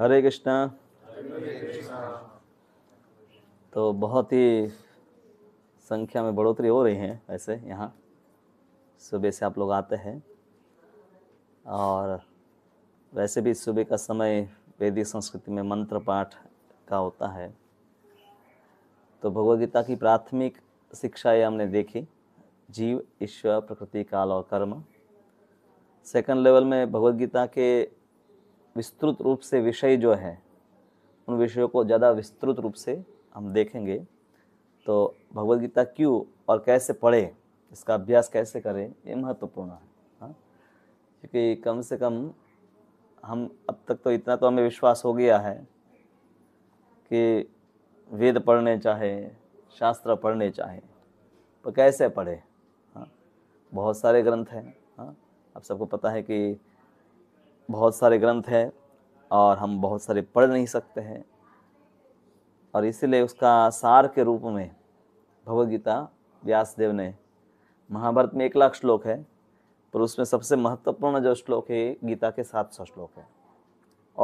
हरे कृष्णा तो बहुत ही संख्या में बढ़ोतरी हो रही है वैसे यहाँ सुबह से आप लोग आते हैं और वैसे भी सुबह का समय वैदिक संस्कृति में मंत्र पाठ का होता है तो भगवदगीता की प्राथमिक शिक्षाएं हमने देखी जीव ईश्वर प्रकृति काल और कर्म सेकंड लेवल में भगवदगीता के विस्तृत रूप से विषय जो हैं उन विषयों को ज़्यादा विस्तृत रूप से हम देखेंगे तो भगवदगीता क्यों और कैसे पढ़े इसका अभ्यास कैसे करें ये महत्वपूर्ण है हाँ क्योंकि कम से कम हम अब तक तो इतना तो हमें विश्वास हो गया है कि वेद पढ़ने चाहे शास्त्र पढ़ने चाहे पर कैसे पढ़े हाँ बहुत सारे ग्रंथ हैं हाँ आप सबको पता है कि बहुत सारे ग्रंथ हैं और हम बहुत सारे पढ़ नहीं सकते हैं और इसीलिए उसका सार के रूप में भगवदगीता व्यासदेव ने महाभारत में एक लाख श्लोक है पर उसमें सबसे महत्वपूर्ण जो श्लोक है गीता के सात सौ श्लोक है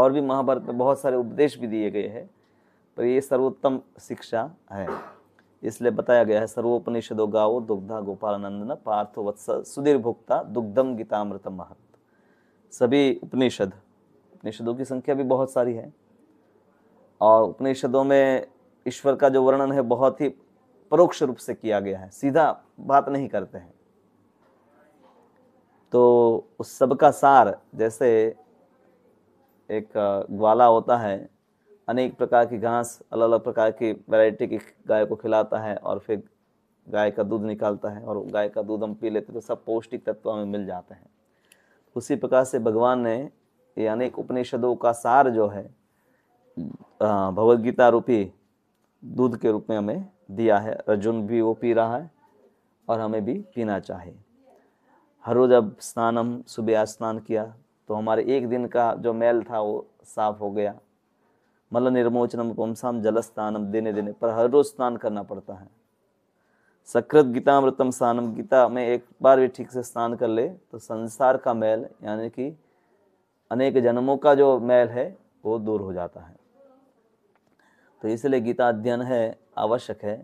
और भी महाभारत में बहुत सारे उपदेश भी दिए गए हैं पर ये सर्वोत्तम शिक्षा है इसलिए बताया गया है सर्वोपनिषदो गाओ दुग्धा गोपाल नंदन पार्थ वत्स सुधीर भुक्ता दुग्धम गीतामृतम महत्व सभी उपनिषद उपनिषदों की संख्या भी बहुत सारी है और उपनिषदों में ईश्वर का जो वर्णन है बहुत ही परोक्ष रूप से किया गया है सीधा बात नहीं करते हैं तो उस सब का सार जैसे एक ग्वाला होता है अनेक प्रकार की घास अलग अलग प्रकार की वैरायटी की गाय को खिलाता है और फिर गाय का दूध निकालता है और गाय का दूध हम पी लेते तो सब पौष्टिक तत्व हमें मिल जाते हैं उसी प्रकार से भगवान ने ये अनेक उपनिषदों का सार जो है भगवदगीता रूपी दूध के रूप में हमें दिया है अर्जुन भी वो पी रहा है और हमें भी पीना चाहिए हर रोज़ अब स्नान हम सुबह स्नान किया तो हमारे एक दिन का जो मैल था वो साफ हो गया मल निर्मोचनम पुमसाम जल स्नान देने देने पर हर रोज़ स्नान करना पड़ता है सकृत गीता मृतम स्नानम गीता में एक बार भी ठीक से स्नान कर ले तो संसार का मैल यानी कि अनेक जन्मों का जो मैल है वो दूर हो जाता है तो इसलिए गीता अध्ययन है आवश्यक है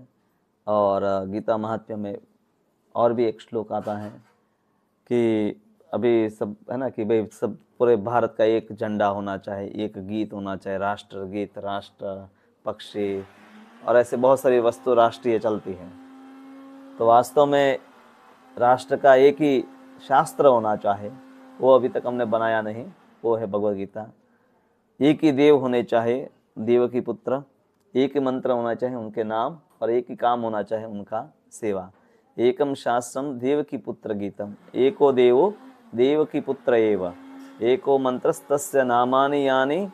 और गीता महात्म्य में और भी एक श्लोक आता है कि अभी सब है ना कि भाई सब पूरे भारत का एक झंडा होना चाहिए एक गीत होना चाहिए राष्ट्र गीत राष्ट्र पक्षी और ऐसे बहुत सारी वस्तु राष्ट्रीय चलती हैं तो वास्तव में राष्ट्र का एक ही शास्त्र होना चाहे वो अभी तक हमने बनाया नहीं वो है भगवद गीता एक ही देव होने चाहे देव की पुत्र एक ही मंत्र होना चाहे उनके नाम और एक ही काम होना चाहे उनका सेवा एकम शास्त्रम देव की पुत्र गीतम एको देवो देव की पुत्र एव एको तस्य नामानि यानी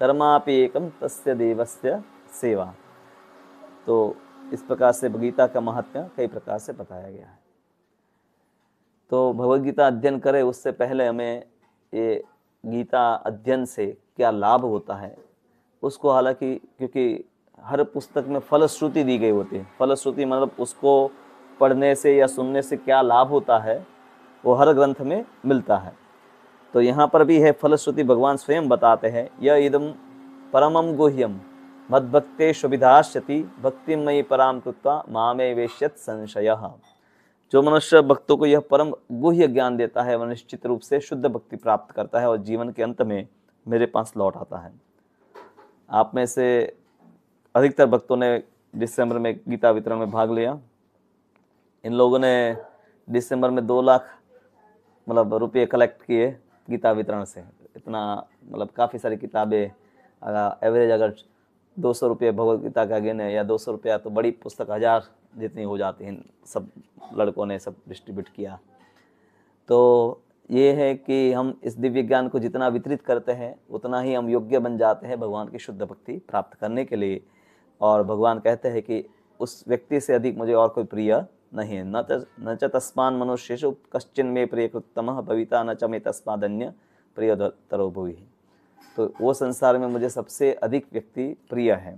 कर्मापि एकम तस्य देवस्य सेवा तो इस प्रकार से गीता का महत्व कई प्रकार से बताया गया है तो भगवदगीता अध्ययन करें उससे पहले हमें ये गीता अध्ययन से क्या लाभ होता है उसको हालांकि क्योंकि हर पुस्तक में फलश्रुति दी गई होती है फलश्रुति मतलब उसको पढ़ने से या सुनने से क्या लाभ होता है वो हर ग्रंथ में मिलता है तो यहाँ पर भी है फलश्रुति भगवान स्वयं बताते हैं यह इदम परमम गुह्यम मद्भक्ते सुविधाश्यति मई पराम कृत्वा मामे वेश्यत संशय जो मनुष्य भक्तों को यह परम गुह्य ज्ञान देता है वह निश्चित रूप से शुद्ध भक्ति प्राप्त करता है और जीवन के अंत में मेरे पास लौट आता है आप में से अधिकतर भक्तों ने दिसंबर में गीता वितरण में भाग लिया इन लोगों ने दिसंबर में दो लाख मतलब रुपये कलेक्ट किए गीता वितरण से इतना मतलब काफ़ी सारी किताबें एवरेज अगर दो सौ रुपये भगवदगीता का है या दो सौ रुपया तो बड़ी पुस्तक हज़ार जितनी हो जाती हैं सब लड़कों ने सब डिस्ट्रीब्यूट किया तो ये है कि हम इस दिव्य ज्ञान को जितना वितरित करते हैं उतना ही हम योग्य बन जाते हैं भगवान की शुद्ध भक्ति प्राप्त करने के लिए और भगवान कहते हैं कि उस व्यक्ति से अधिक मुझे और कोई प्रिय नहीं है न न च तस्मान मनुष्यु कश्चिन में प्रिय भविता न च मे तस्मादन्य प्रिय तरो तो वो संसार में मुझे सबसे अधिक व्यक्ति प्रिय है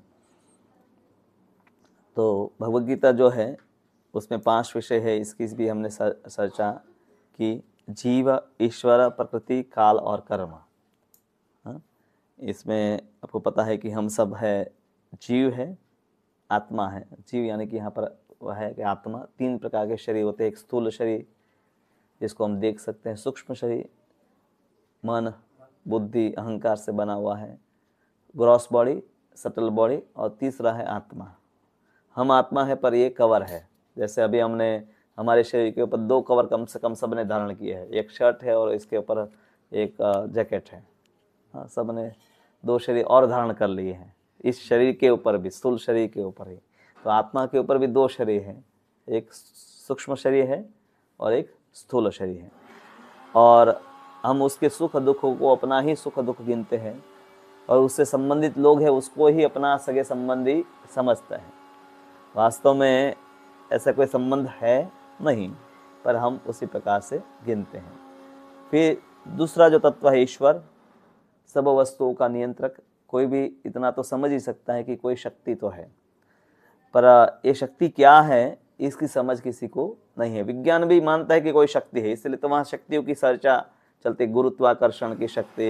तो गीता जो है उसमें पांच विषय है इसकी भी हमने चर्चा की जीव ईश्वर प्रकृति काल और कर्म हाँ? इसमें आपको पता है कि हम सब है जीव है आत्मा है जीव यानी कि यहाँ पर वह है कि आत्मा तीन प्रकार के शरीर होते हैं एक स्थूल शरीर जिसको हम देख सकते हैं सूक्ष्म शरीर मन बुद्धि अहंकार से बना हुआ है ग्रॉस बॉडी सटल बॉडी और तीसरा है आत्मा हम आत्मा है पर ये कवर है जैसे अभी हमने हमारे शरीर के ऊपर दो कवर कम से कम सबने धारण किए हैं एक शर्ट है और इसके ऊपर एक जैकेट है हाँ सब ने दो शरीर और धारण कर लिए हैं इस शरीर के ऊपर भी स्थूल शरीर के ऊपर ही तो आत्मा के ऊपर भी दो शरीर हैं एक सूक्ष्म शरीर है और एक स्थूल शरीर है और हम उसके सुख दुख को अपना ही सुख दुख गिनते हैं और उससे संबंधित लोग हैं उसको ही अपना सगे संबंधी समझते हैं वास्तव में ऐसा कोई संबंध है नहीं पर हम उसी प्रकार से गिनते हैं फिर दूसरा जो तत्व है ईश्वर सब वस्तुओं का नियंत्रक कोई भी इतना तो समझ ही सकता है कि कोई शक्ति तो है पर ये शक्ति क्या है इसकी समझ किसी को नहीं है विज्ञान भी मानता है कि कोई शक्ति है इसलिए तो वहाँ शक्तियों की चर्चा चलते गुरुत्वाकर्षण की शक्ति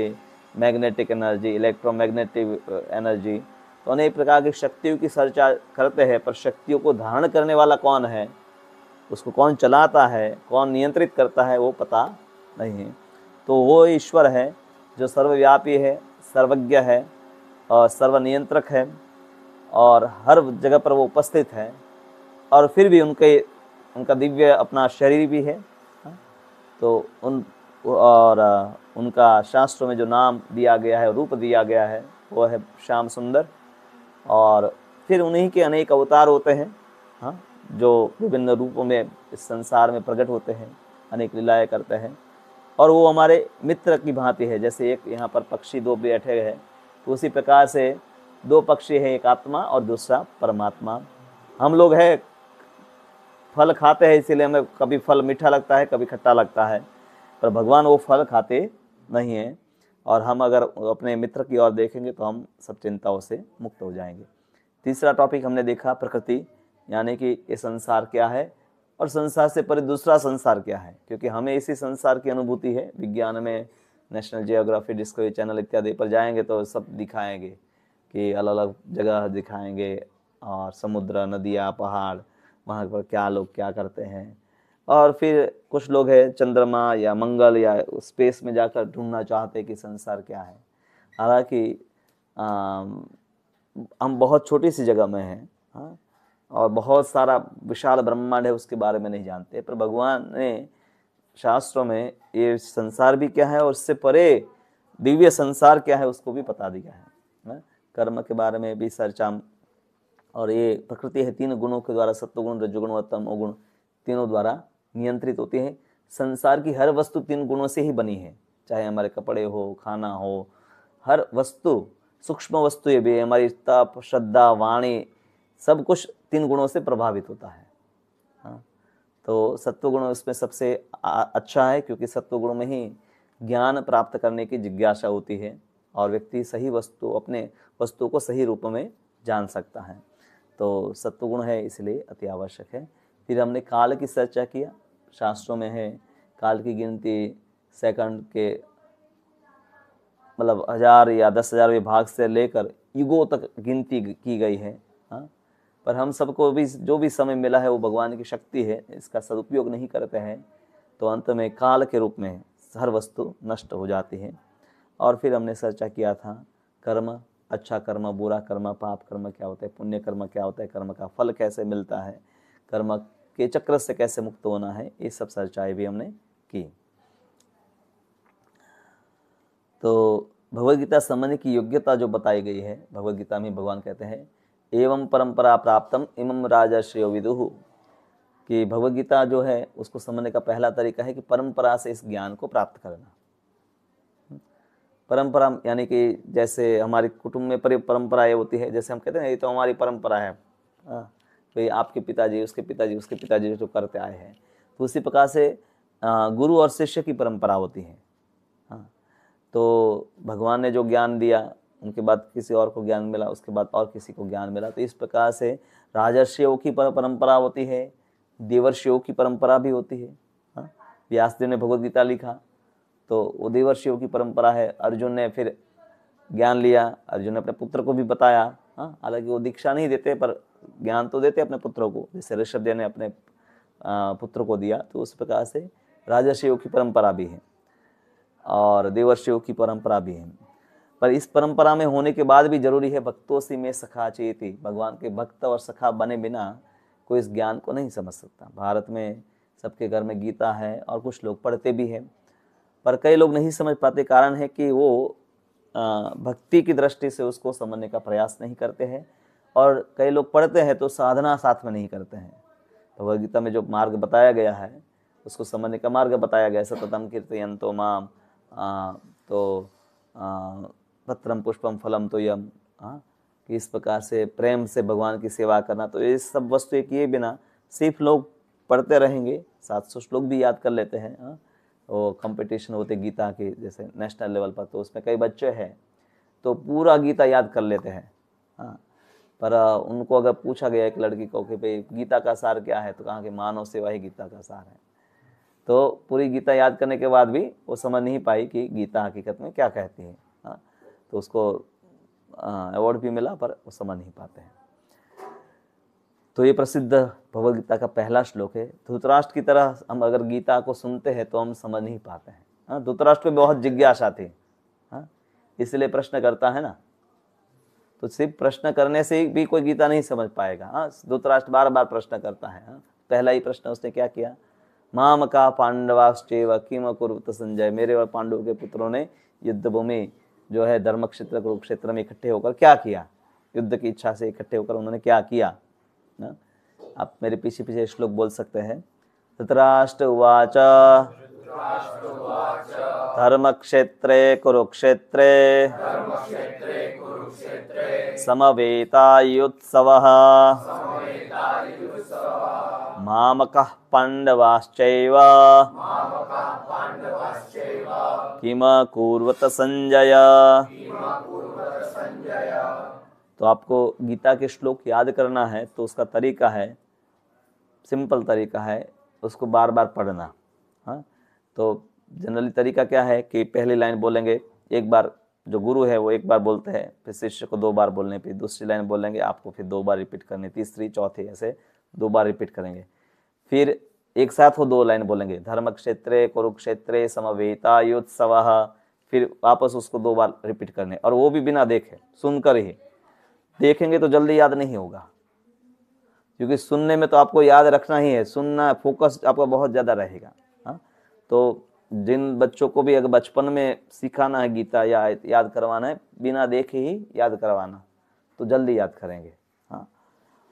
मैग्नेटिक एनर्जी इलेक्ट्रोमैग्नेटिक एनर्जी तो अनेक प्रकार की शक्तियों की चर्चा करते हैं पर शक्तियों को धारण करने वाला कौन है उसको कौन चलाता है कौन नियंत्रित करता है वो पता नहीं है तो वो ईश्वर है जो सर्वव्यापी है सर्वज्ञ है और सर्वनियंत्रक है और हर जगह पर वो उपस्थित है और फिर भी उनके उनका दिव्य अपना शरीर भी है हाँ? तो उन और उनका शास्त्रों में जो नाम दिया गया है रूप दिया गया है वो है श्याम सुंदर और फिर उन्हीं के अनेक अवतार होते हैं हाँ जो विभिन्न रूपों में इस संसार में प्रकट होते हैं अनेक लीलाएँ करते हैं और वो हमारे मित्र की भांति है जैसे एक यहाँ पर पक्षी दो बैठे हैं तो उसी प्रकार से दो पक्षी हैं एक आत्मा और दूसरा परमात्मा हम लोग है फल खाते हैं इसीलिए हमें कभी फल मीठा लगता है कभी खट्टा लगता है पर भगवान वो फल खाते नहीं हैं और हम अगर अपने मित्र की ओर देखेंगे तो हम सब चिंताओं से मुक्त हो जाएंगे तीसरा टॉपिक हमने देखा प्रकृति यानी कि ये संसार क्या है और संसार से परे दूसरा संसार क्या है क्योंकि हमें इसी संसार की अनुभूति है विज्ञान में नेशनल जियोग्राफी डिस्कवरी चैनल इत्यादि पर जाएंगे तो सब दिखाएंगे कि अलग अलग जगह दिखाएंगे और समुद्र नदियाँ पहाड़ वहाँ पर क्या लोग क्या करते हैं और फिर कुछ लोग हैं चंद्रमा या मंगल या स्पेस में जाकर ढूंढना चाहते कि संसार क्या है हालांकि हम बहुत छोटी सी जगह में हैं हाँ, और बहुत सारा विशाल ब्रह्मांड है उसके बारे में नहीं जानते पर भगवान ने शास्त्रों में ये संसार भी क्या है और इससे परे दिव्य संसार क्या है उसको भी बता दिया है ना? हाँ। कर्म के बारे में भी सरचाम और ये प्रकृति है तीन गुणों के द्वारा सत्वगुण रजगुण और तमोगुण तीनों द्वारा नियंत्रित होते हैं संसार की हर वस्तु तीन गुणों से ही बनी है चाहे हमारे कपड़े हो खाना हो हर वस्तु सूक्ष्म वस्तु ये भी हमारी तप श्रद्धा वाणी सब कुछ तीन गुणों से प्रभावित होता है हाँ तो सत्वगुण इसमें सबसे अच्छा है क्योंकि सत्वगुण में ही ज्ञान प्राप्त करने की जिज्ञासा होती है और व्यक्ति सही वस्तु अपने वस्तु को सही रूप में जान सकता है तो सत्वगुण है इसलिए अति आवश्यक है फिर हमने काल की चर्चा किया शास्त्रों में है काल की गिनती सेकंड के मतलब हजार या दस हजार विभाग से लेकर युगों तक गिनती की गई है हाँ पर हम सबको भी जो भी समय मिला है वो भगवान की शक्ति है इसका सदुपयोग नहीं करते हैं तो अंत में काल के रूप में हर वस्तु नष्ट हो जाती है और फिर हमने चर्चा किया था कर्म अच्छा कर्म बुरा कर्म पाप कर्म क्या होता है पुण्य कर्म क्या होता है कर्म का फल कैसे मिलता है कर्म के चक्र से कैसे मुक्त होना है ये सब चर्चाएं भी हमने की तो भगवदगीता समझने की योग्यता जो बताई गई है भगवदगीता में भगवान कहते हैं एवं परंपरा प्राप्तम इमम राजा श्रेय विदुहु कि भगवदगीता जो है उसको समझने का पहला तरीका है कि परंपरा से इस ज्ञान को प्राप्त करना परंपरा यानी कि जैसे हमारे कुटुंब में परंपरा ये होती है जैसे हम कहते हैं ये तो हमारी परंपरा है हाँ। भाई आपके पिताजी उसके पिताजी उसके पिताजी जो करते आए हैं तो उसी प्रकार से गुरु और शिष्य की परंपरा होती है हाँ तो भगवान ने जो ज्ञान दिया उनके बाद किसी और को ज्ञान मिला उसके बाद और किसी को ज्ञान मिला तो इस प्रकार से राजर्षियों की परंपरा होती है देवर्षियों की परंपरा भी होती है हाँ व्यासदेव ने भगवदगीता गीता लिखा तो वो देवर्षियों की परंपरा है अर्जुन ने फिर ज्ञान लिया अर्जुन ने अपने पुत्र को भी बताया हाँ हालांकि वो दीक्षा नहीं देते पर ज्ञान तो देते अपने पुत्रों को जैसे ऋषभदेव ने अपने पुत्र को दिया तो उस प्रकार से राजर्षियों की परंपरा भी है और देवर्षियों की परंपरा भी है पर इस परंपरा में होने के बाद भी जरूरी है भक्तों से में सखा चेती भगवान के भक्त और सखा बने बिना कोई इस ज्ञान को नहीं समझ सकता भारत में सबके घर में गीता है और कुछ लोग पढ़ते भी हैं पर कई लोग नहीं समझ पाते कारण है कि वो भक्ति की दृष्टि से उसको समझने का प्रयास नहीं करते हैं और कई लोग पढ़ते हैं तो साधना साथ में नहीं करते हैं भगवदगीता गीता में जो मार्ग बताया गया है उसको समझने का मार्ग बताया गया है सततम कीर्तयन तो माम तो पत्रम पुष्पम फलम तो यम हाँ कि इस प्रकार से प्रेम से भगवान की सेवा करना तो ये सब वस्तु किए बिना सिर्फ लोग पढ़ते रहेंगे सात सौ श्लोक भी याद कर लेते हैं हाँ वो कंपटीशन होते गीता के जैसे नेशनल लेवल पर तो उसमें कई बच्चे हैं तो पूरा गीता याद कर लेते हैं हाँ पर उनको अगर पूछा गया एक लड़की को कि भाई गीता का सार क्या है तो कहाँ कि मानव सेवा ही गीता का सार है तो पूरी गीता याद करने के बाद भी वो समझ नहीं पाई कि गीता हकीकत में क्या कहती है हाँ। तो उसको अवार्ड भी मिला पर वो समझ नहीं पाते हैं तो ये प्रसिद्ध भगवदगीता का पहला श्लोक है धुतराष्ट्र की तरह हम अगर गीता को सुनते हैं तो हम समझ नहीं पाते हैं हाँ। धुतराष्ट्र में बहुत जिज्ञासा थी हाँ इसलिए प्रश्न करता है ना तो सिर्फ प्रश्न करने से भी कोई गीता नहीं समझ पाएगा हाँ धृतराष्ट्र बार बार प्रश्न करता है हाँ पहला ही प्रश्न उसने क्या किया माम का पांडवाश्चेव किम कुरुत संजय मेरे और पांडव के पुत्रों ने युद्धभूमि जो है धर्म क्षेत्र कुरुक्षेत्र में इकट्ठे होकर क्या किया युद्ध की इच्छा से इकट्ठे होकर उन्होंने क्या किया ना हाँ, आप मेरे पीछे पीछे श्लोक बोल सकते हैं धृतराष्ट्र उवाचा धर्मक्षेत्रे कुरुक्षेत्रे समवेतायुत्सवः मामकः पाण्डवाश्चैव किमकुर्वत संजय तो आपको गीता के श्लोक याद करना है तो उसका तरीका है सिंपल तरीका है उसको बार बार पढ़ना तो जनरली तरीका क्या है कि पहली लाइन बोलेंगे एक बार जो गुरु है वो एक बार बोलते हैं फिर शिष्य को दो बार बोलने पर दूसरी लाइन बोलेंगे आपको फिर दो बार रिपीट करनी तीसरी चौथी ऐसे दो बार रिपीट करेंगे फिर एक साथ वो दो लाइन बोलेंगे धर्म क्षेत्र कुरुक्षेत्र समवेता युत्सव फिर वापस उसको दो बार रिपीट करने और वो भी बिना देखे सुनकर ही देखेंगे तो जल्दी याद नहीं होगा क्योंकि सुनने में तो आपको याद रखना ही है सुनना फोकस आपका बहुत ज़्यादा रहेगा तो जिन बच्चों को भी अगर बचपन में सिखाना है गीता या याद करवाना है बिना देखे ही याद करवाना तो जल्दी याद करेंगे हाँ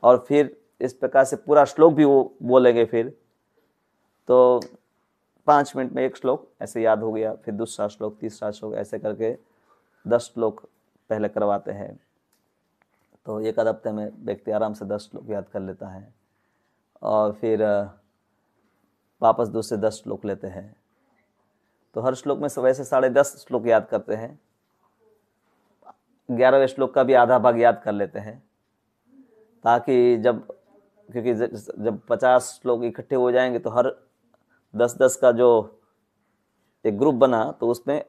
और फिर इस प्रकार से पूरा श्लोक भी वो बोलेंगे फिर तो पाँच मिनट में एक श्लोक ऐसे याद हो गया फिर दूसरा श्लोक तीसरा श्लोक ऐसे करके दस श्लोक पहले करवाते हैं तो एक आध हफ्ते में व्यक्ति आराम से दस श्लोक याद कर लेता है और फिर वापस दूसरे दस श्लोक लेते हैं तो हर श्लोक में वैसे साढ़े दस श्लोक याद करते हैं ग्यारहवें श्लोक का भी आधा भाग याद कर लेते हैं ताकि जब क्योंकि जब पचास श्लोक इकट्ठे हो जाएंगे तो हर दस दस का जो एक ग्रुप बना तो उसमें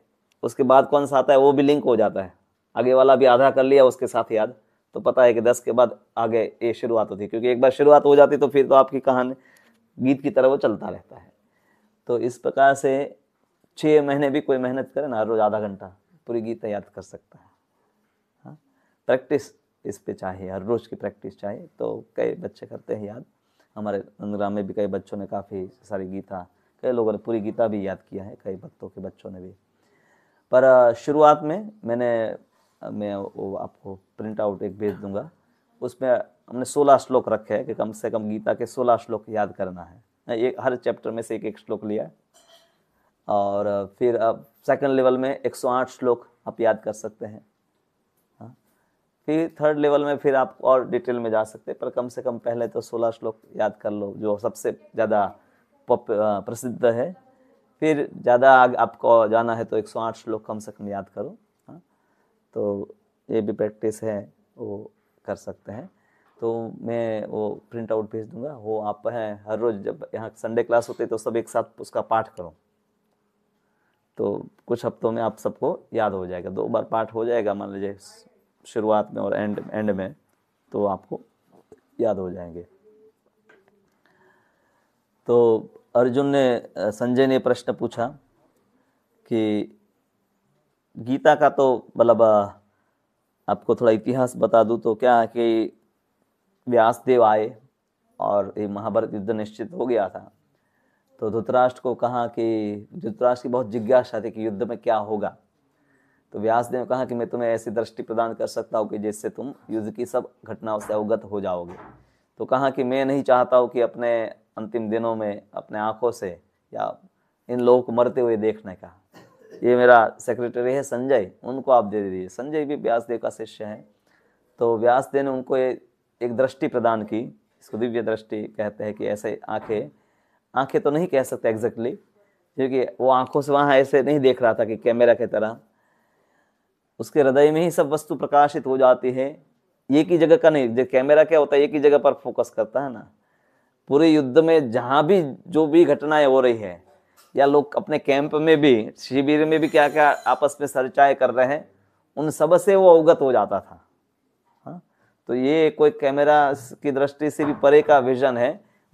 उसके बाद कौन सा आता है वो भी लिंक हो जाता है आगे वाला भी आधा कर लिया उसके साथ याद तो पता है कि दस के बाद आगे ये शुरुआत होती है क्योंकि एक बार शुरुआत हो जाती तो फिर तो आपकी कहानी गीत की तरह वो चलता रहता है तो इस प्रकार से छः महीने भी कोई मेहनत करे ना रोज़ आधा घंटा पूरी गीत याद कर सकता है हाँ प्रैक्टिस इस पे चाहिए हर रोज़ की प्रैक्टिस चाहिए तो कई बच्चे करते हैं याद हमारे नंदग्राम में भी कई बच्चों ने काफ़ी सारी गीता कई लोगों ने पूरी गीता भी याद किया है कई भक्तों के बच्चों ने भी पर शुरुआत में मैंने मैं वो आपको प्रिंट आउट एक भेज दूंगा उसमें हमने सोलह श्लोक रखे हैं कि कम से कम गीता के सोलह श्लोक याद करना है एक हर चैप्टर में से एक एक श्लोक लिया है और फिर अब सेकंड लेवल में 108 श्लोक आप याद कर सकते हैं हाँ फिर थर्ड लेवल में फिर आप और डिटेल में जा सकते हैं पर कम से कम पहले तो 16 श्लोक याद कर लो जो सबसे ज़्यादा प्रसिद्ध है फिर ज़्यादा आपको जाना है तो 108 श्लोक कम से कम याद करो हाँ तो ये भी प्रैक्टिस है वो कर सकते हैं तो मैं वो प्रिंट आउट भेज दूंगा वो आप हैं हर रोज़ जब यहाँ संडे क्लास होते तो सब एक साथ उसका पाठ करो तो कुछ हफ्तों में आप सबको याद हो जाएगा दो बार पाठ हो जाएगा मान लीजिए शुरुआत में और एंड एंड में तो आपको याद हो जाएंगे तो अर्जुन ने संजय ने प्रश्न पूछा कि गीता का तो मतलब आपको थोड़ा इतिहास बता दूँ तो क्या है कि व्यासदेव आए और ये महाभारत युद्ध निश्चित हो गया था तो धुतराष्ट्र को कहा कि धुतराष्ट्र की बहुत जिज्ञासा थी कि युद्ध में क्या होगा तो व्यासदेव ने कहा कि मैं तुम्हें ऐसी दृष्टि प्रदान कर सकता हूँ कि जिससे तुम युद्ध की सब घटनाओं से अवगत हो जाओगे तो कहा कि मैं नहीं चाहता हूँ कि अपने अंतिम दिनों में अपने आँखों से या इन लोगों को मरते हुए देखने का ये मेरा सेक्रेटरी है संजय उनको आप दे दीजिए संजय भी व्यासदेव का शिष्य है तो व्यासदेव ने उनको एक दृष्टि प्रदान की इसको दिव्य दृष्टि कहते हैं कि ऐसे आंखें आंखें तो नहीं कह सकते एग्जैक्टली क्योंकि वो आंखों से वहाँ ऐसे नहीं देख रहा था कि कैमरा की तरह उसके हृदय में ही सब वस्तु प्रकाशित हो जाती है एक ही जगह का नहीं जो कैमरा क्या होता है एक ही जगह पर फोकस करता है ना पूरे युद्ध में जहाँ भी जो भी घटनाएं हो रही है या लोग अपने कैंप में भी शिविर में भी क्या क्या आपस में चर्चाएँ कर रहे हैं उन सब से वो अवगत हो जाता था हाँ तो ये कोई कैमरा की दृष्टि से भी परे का विजन है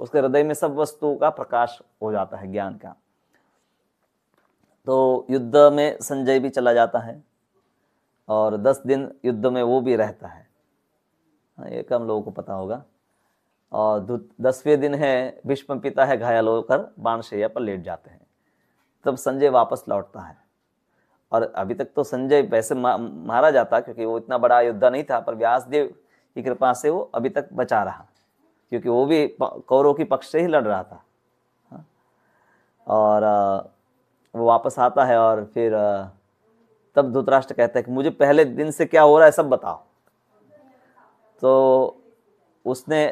उसके हृदय में सब वस्तुओं का प्रकाश हो जाता है ज्ञान का तो युद्ध में संजय भी चला जाता है और दस दिन युद्ध में वो भी रहता है हाँ, ये कम लोगों को पता होगा और दसवें दिन है भीष्म पिता है घायल होकर बाणशैया पर लेट जाते हैं तब संजय वापस लौटता है और अभी तक तो संजय वैसे मारा जाता क्योंकि वो इतना बड़ा योद्धा नहीं था पर व्यासदेव की कृपा से वो अभी तक बचा रहा क्योंकि वो भी कौरव के पक्ष से ही लड़ रहा था हाँ। और वो वापस आता है और फिर तब धुतराष्ट्र कहता है कि मुझे पहले दिन से क्या हो रहा है सब बताओ तो उसने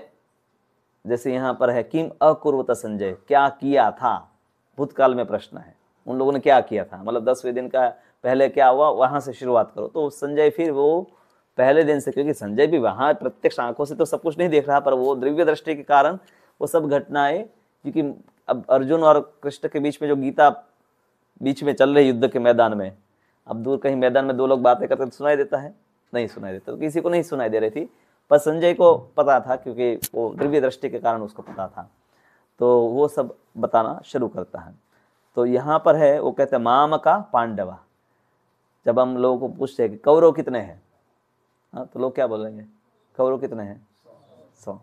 जैसे यहाँ पर है किम अकुर्वता संजय क्या किया था भूतकाल में प्रश्न है उन लोगों ने क्या किया था मतलब दसवें दिन का पहले क्या हुआ वहाँ से शुरुआत करो तो संजय फिर वो पहले दिन से क्योंकि संजय भी वहाँ प्रत्यक्ष आंखों से तो सब कुछ नहीं देख रहा पर वो दिव्य दृष्टि के कारण वो सब घटनाएं क्योंकि अब अर्जुन और कृष्ण के बीच में जो गीता बीच में चल रही युद्ध के मैदान में अब दूर कहीं मैदान में दो लोग बातें करते तो सुनाई देता है नहीं सुनाई देता तो किसी को नहीं सुनाई दे रही थी पर संजय को पता था क्योंकि वो दिव्य दृष्टि के कारण उसको पता था तो वो सब बताना शुरू करता है तो यहाँ पर है वो कहते हैं माम का पांडवा जब हम लोगों को पूछते हैं कि कौरव कितने हैं हाँ तो लोग क्या बोलेंगे कौरव कितने हैं सौ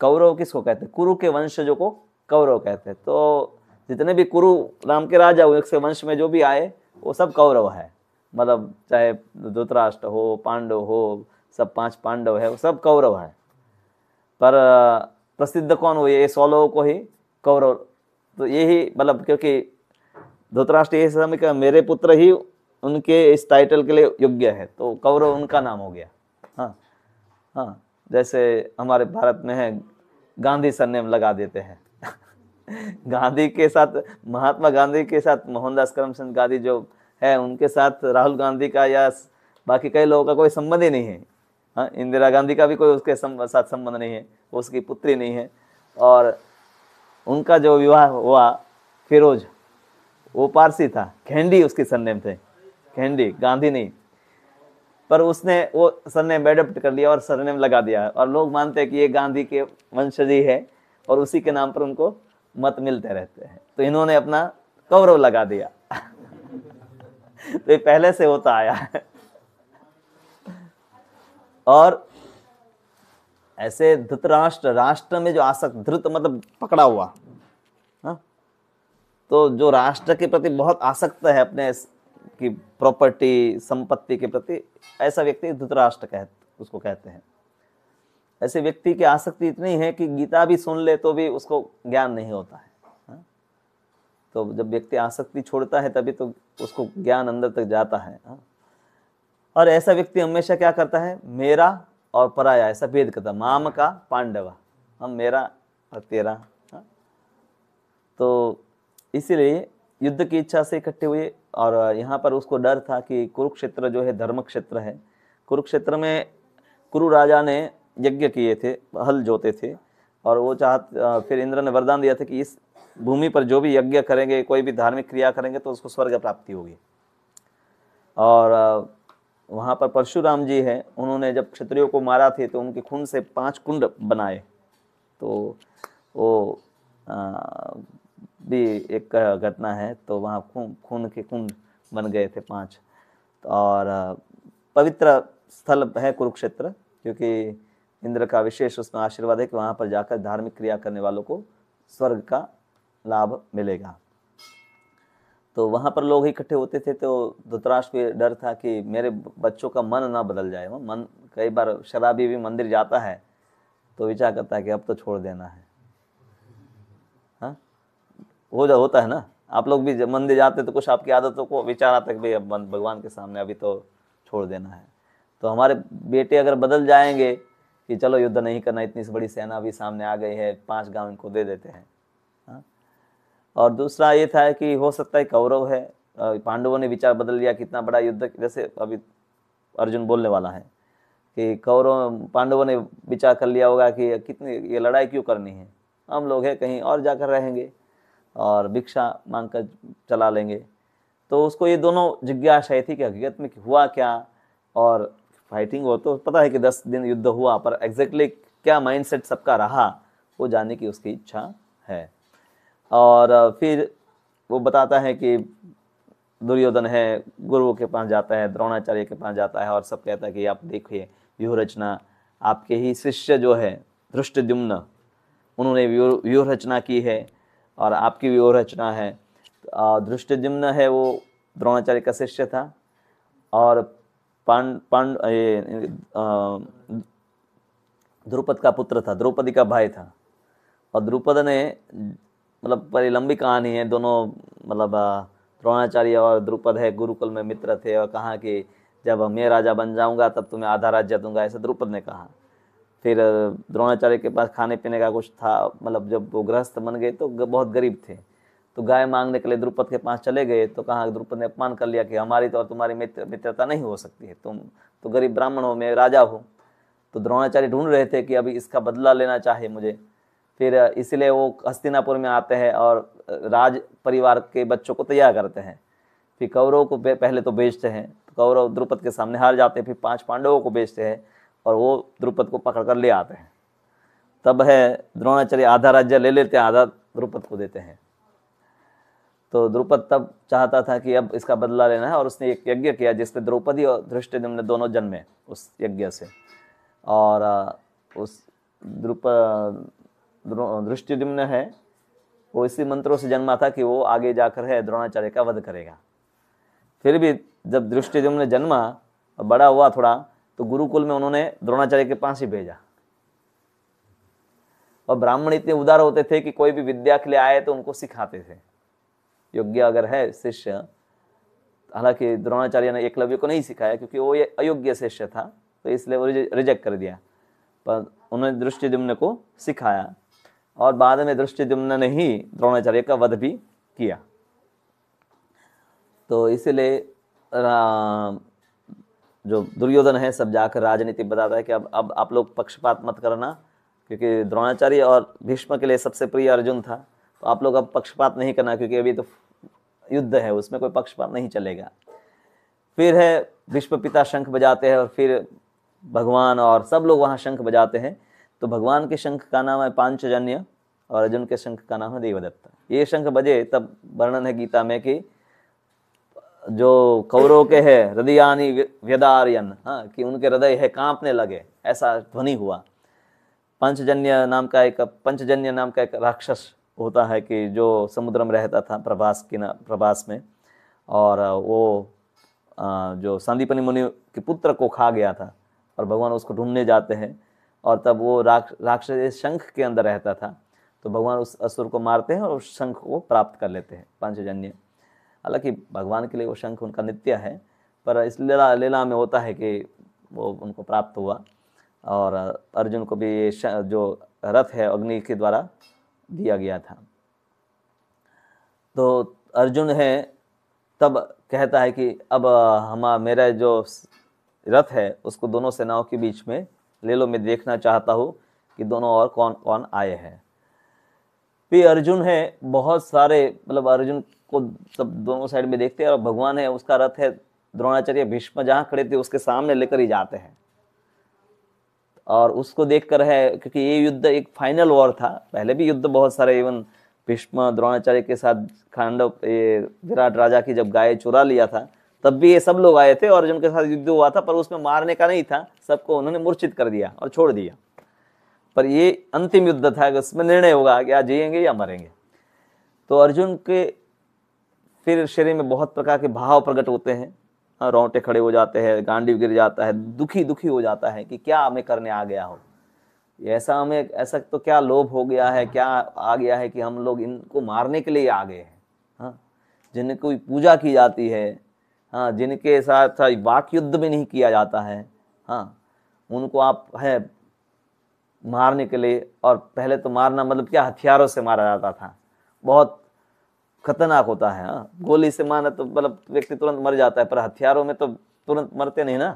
कौरव किसको कहते हैं कुरु के वंशजों को कौरव कहते हैं तो जितने भी कुरु राम के राजा हुए उसके वंश में जो भी आए वो सब कौरव है मतलब चाहे धुतराष्ट्र हो पांडव हो सब पांच पांडव है वो सब कौरव है पर प्रसिद्ध कौन हुए ये सौ लोगों को ही कौरव तो यही मतलब क्योंकि धृतराष्ट्र ये समय का मेरे पुत्र ही उनके इस टाइटल के लिए योग्य है तो कौरव उनका नाम हो गया हाँ हाँ जैसे हमारे भारत में है गांधी सरनेम लगा देते हैं गांधी के साथ महात्मा गांधी के साथ मोहनदास करमचंद गांधी जो है उनके साथ राहुल गांधी का या बाकी कई लोगों का कोई संबंध ही नहीं है हाँ इंदिरा गांधी का भी कोई उसके साथ संबंध नहीं है उसकी पुत्री नहीं है और उनका जो विवाह हुआ फिरोज वो पारसी था खेंडी उसकी सरनेम थे खेंडी गांधी नहीं पर उसने वो सरनेम एडप्ट कर लिया और सरनेम लगा दिया और लोग मानते हैं कि ये गांधी के वंशजी है और उसी के नाम पर उनको मत मिलते रहते हैं तो इन्होंने अपना कौरव लगा दिया तो ये पहले से होता आया है और ऐसे धृतराष्ट्र राष्ट्र में जो आसक्त धृत मतलब पकड़ा हुआ हा? तो जो राष्ट्र के प्रति बहुत आसक्त है अपने की प्रॉपर्टी संपत्ति के प्रति ऐसा व्यक्ति धृतराष्ट्र कह उसको कहते हैं ऐसे व्यक्ति की आसक्ति इतनी है कि गीता भी सुन ले तो भी उसको ज्ञान नहीं होता है हा? तो जब व्यक्ति आसक्ति छोड़ता है तभी तो उसको ज्ञान अंदर तक जाता है हा? और ऐसा व्यक्ति हमेशा क्या करता है मेरा और पराया है सफेद कदम माम का पांडवा हम मेरा और तेरा हा? तो इसीलिए युद्ध की इच्छा से इकट्ठे हुए और यहाँ पर उसको डर था कि कुरुक्षेत्र जो है धर्म क्षेत्र है कुरुक्षेत्र में कुरु राजा ने यज्ञ किए थे हल जोते थे और वो चाह फिर इंद्र ने वरदान दिया था कि इस भूमि पर जो भी यज्ञ करेंगे कोई भी धार्मिक क्रिया करेंगे तो उसको स्वर्ग प्राप्ति होगी और वहाँ पर परशुराम जी हैं उन्होंने जब क्षत्रियो को मारा थे तो उनके खून से पांच कुंड बनाए तो वो आ, भी एक घटना है तो वहाँ खून खून के कुंड बन गए थे पांच तो और पवित्र स्थल है कुरुक्षेत्र क्योंकि इंद्र का विशेष उसमें आशीर्वाद है कि वहाँ पर जाकर धार्मिक क्रिया करने वालों को स्वर्ग का लाभ मिलेगा तो वहाँ पर लोग इकट्ठे होते थे तो धुतराष्ट्र को डर था कि मेरे बच्चों का मन ना बदल जाए मन कई बार शराबी भी मंदिर जाता है तो विचार करता है कि अब तो छोड़ देना है हाँ वो जो होता है ना आप लोग भी मंदिर जाते तो कुछ आपकी आदतों को विचार आता है भाई अब भगवान के सामने अभी तो छोड़ देना है तो हमारे बेटे अगर बदल जाएंगे कि चलो युद्ध नहीं करना इतनी बड़ी सेना अभी सामने आ गई है पांच गांव इनको दे देते हैं और दूसरा ये था कि हो सकता है कौरव है पांडवों ने विचार बदल लिया कितना बड़ा युद्ध जैसे अभी अर्जुन बोलने वाला है कि कौरव पांडवों ने विचार कर लिया होगा कि कितनी ये लड़ाई क्यों करनी है हम लोग हैं कहीं और जाकर रहेंगे और भिक्षा मांग कर चला लेंगे तो उसको ये दोनों जिज्ञासाएँ थी कि हकीकत में हुआ क्या और फाइटिंग हो तो पता है कि दस दिन युद्ध हुआ पर एग्जैक्टली क्या माइंडसेट सबका रहा वो जानने की उसकी इच्छा है और फिर वो बताता है कि दुर्योधन है गुरु के पास जाता है द्रोणाचार्य के पास जाता है और सब कहता है कि आप देखिए व्यूह रचना आपके ही शिष्य जो है धृष्टद्युम्न उन्होंने व्यूह रचना की है और आपकी व्यूह रचना है धृष्टद्युम्न है वो द्रोणाचार्य का शिष्य था और पांड पांड ये द्रुपद का पुत्र था द्रौपदी का भाई था और द्रुपद ने मतलब बड़ी लंबी कहानी है दोनों मतलब द्रोणाचार्य और द्रुपद है गुरुकुल में मित्र थे और कहा कि जब मैं राजा बन जाऊंगा तब तुम्हें आधा राज्य दूंगा ऐसा द्रुपद ने कहा फिर द्रोणाचार्य के पास खाने पीने का कुछ था मतलब जब वो गृहस्थ बन गए तो बहुत गरीब थे तो गाय मांगने के लिए द्रुपद के पास चले गए तो कहा द्रुपद ने अपमान कर लिया कि हमारी तो और तुम्हारी मित्र मित्रता नहीं हो सकती है तुम तो गरीब ब्राह्मण हो मैं राजा हो तो द्रोणाचार्य ढूंढ रहे थे कि अभी इसका बदला लेना चाहे मुझे फिर इसलिए वो हस्तिनापुर में आते हैं और राज परिवार के बच्चों को तैयार करते हैं फिर कौरव को पहले तो बेचते हैं तो कौरव द्रुपद के सामने हार जाते हैं फिर पांच पांडवों को बेचते हैं और वो द्रुपद को पकड़ कर ले आते हैं तब है द्रोणाचार्य आधा राज्य ले लेते हैं आधा द्रुपद को देते हैं तो द्रुपद तब चाहता था कि अब इसका बदला लेना है और उसने एक यज्ञ किया जिसमें द्रौपदी और ने दोनों जन्मे उस यज्ञ से और उस द्रुप दृष्टिदिम्न है वो इसी मंत्रों से जन्मा था कि वो आगे जाकर है द्रोणाचार्य का वध करेगा फिर भी जब दृष्टिदिम्न जन्मा और बड़ा हुआ थोड़ा तो गुरुकुल में उन्होंने द्रोणाचार्य के पास ही भेजा और ब्राह्मण इतने उदार होते थे कि कोई भी विद्या के लिए आए तो उनको सिखाते थे योग्य अगर है शिष्य हालांकि द्रोणाचार्य ने एकलव्य को नहीं सिखाया क्योंकि वो ये अयोग्य शिष्य था तो इसलिए वो रिजेक्ट कर दिया पर उन्होंने दृष्टिदम्न को सिखाया और बाद में दृष्टिदुम्न ने ही द्रोणाचार्य का वध भी किया तो इसलिए जो दुर्योधन है सब जाकर राजनीति बताता है कि अब अब आप लोग पक्षपात मत करना क्योंकि द्रोणाचार्य और भीष्म के लिए सबसे प्रिय अर्जुन था तो आप लोग अब पक्षपात नहीं करना क्योंकि अभी तो युद्ध है उसमें कोई पक्षपात नहीं चलेगा फिर है विश्व पिता शंख बजाते हैं और फिर भगवान और सब लोग वहाँ शंख बजाते हैं तो भगवान के शंख का नाम है पांचजन्य और अर्जुन के शंख का नाम है देवदत्त ये शंख बजे तब वर्णन है गीता में कि जो कौरव के है हृदयानी व्यदारयन हाँ कि उनके हृदय है कांपने लगे ऐसा ध्वनि हुआ पंचजन्य नाम का एक पंचजन्य नाम का एक राक्षस होता है कि जो समुद्र में रहता था प्रभास की प्रभास में और वो जो संदीपनी मुनि के पुत्र को खा गया था और भगवान उसको ढूंढने जाते हैं और तब वो राक्ष राक्षस शंख के अंदर रहता था तो भगवान उस असुर को मारते हैं और उस शंख को प्राप्त कर लेते हैं पंचजन्य हालांकि भगवान के लिए वो शंख उनका नित्य है पर इस लीला लीला में होता है कि वो उनको प्राप्त हुआ और अर्जुन को भी जो रथ है अग्नि के द्वारा दिया गया था तो अर्जुन है तब कहता है कि अब हम मेरा जो रथ है उसको दोनों सेनाओं के बीच में ले लो मैं देखना चाहता हूँ कि दोनों और कौन कौन आए हैं फिर अर्जुन है बहुत सारे मतलब अर्जुन को सब दोनों साइड में देखते हैं और भगवान है उसका रथ है द्रोणाचार्य भीष्म जहाँ खड़े थे उसके सामने लेकर ही जाते हैं और उसको देखकर है क्योंकि ये युद्ध एक फाइनल वॉर था पहले भी युद्ध बहुत सारे इवन भीष्म द्रोणाचार्य के साथ खांडव विराट राजा की जब गाय चुरा लिया था तब भी ये सब लोग आए थे और अर्जुन के साथ युद्ध हुआ था पर उसमें मारने का नहीं था सबको उन्होंने मूर्छित कर दिया और छोड़ दिया पर ये अंतिम युद्ध था उसमें निर्णय होगा कि आज जियेंगे या मरेंगे तो अर्जुन के फिर शरीर में बहुत प्रकार के भाव प्रकट होते हैं हाँ, रोंटे खड़े हो जाते हैं गांडी गिर जाता है दुखी दुखी हो जाता है कि क्या हमें करने आ गया हो ऐसा हमें ऐसा तो क्या लोभ हो गया है क्या आ गया है कि हम लोग इनको मारने के लिए आ गए हैं हाँ जिनकी पूजा की जाती है हाँ जिनके साथ वाक युद्ध भी नहीं किया जाता है हाँ उनको आप है मारने के लिए और पहले तो मारना मतलब क्या हथियारों से मारा जाता था बहुत खतरनाक होता है हाँ गोली से मारना तो मतलब व्यक्ति तुरंत मर जाता है पर हथियारों में तो तुरंत मरते नहीं ना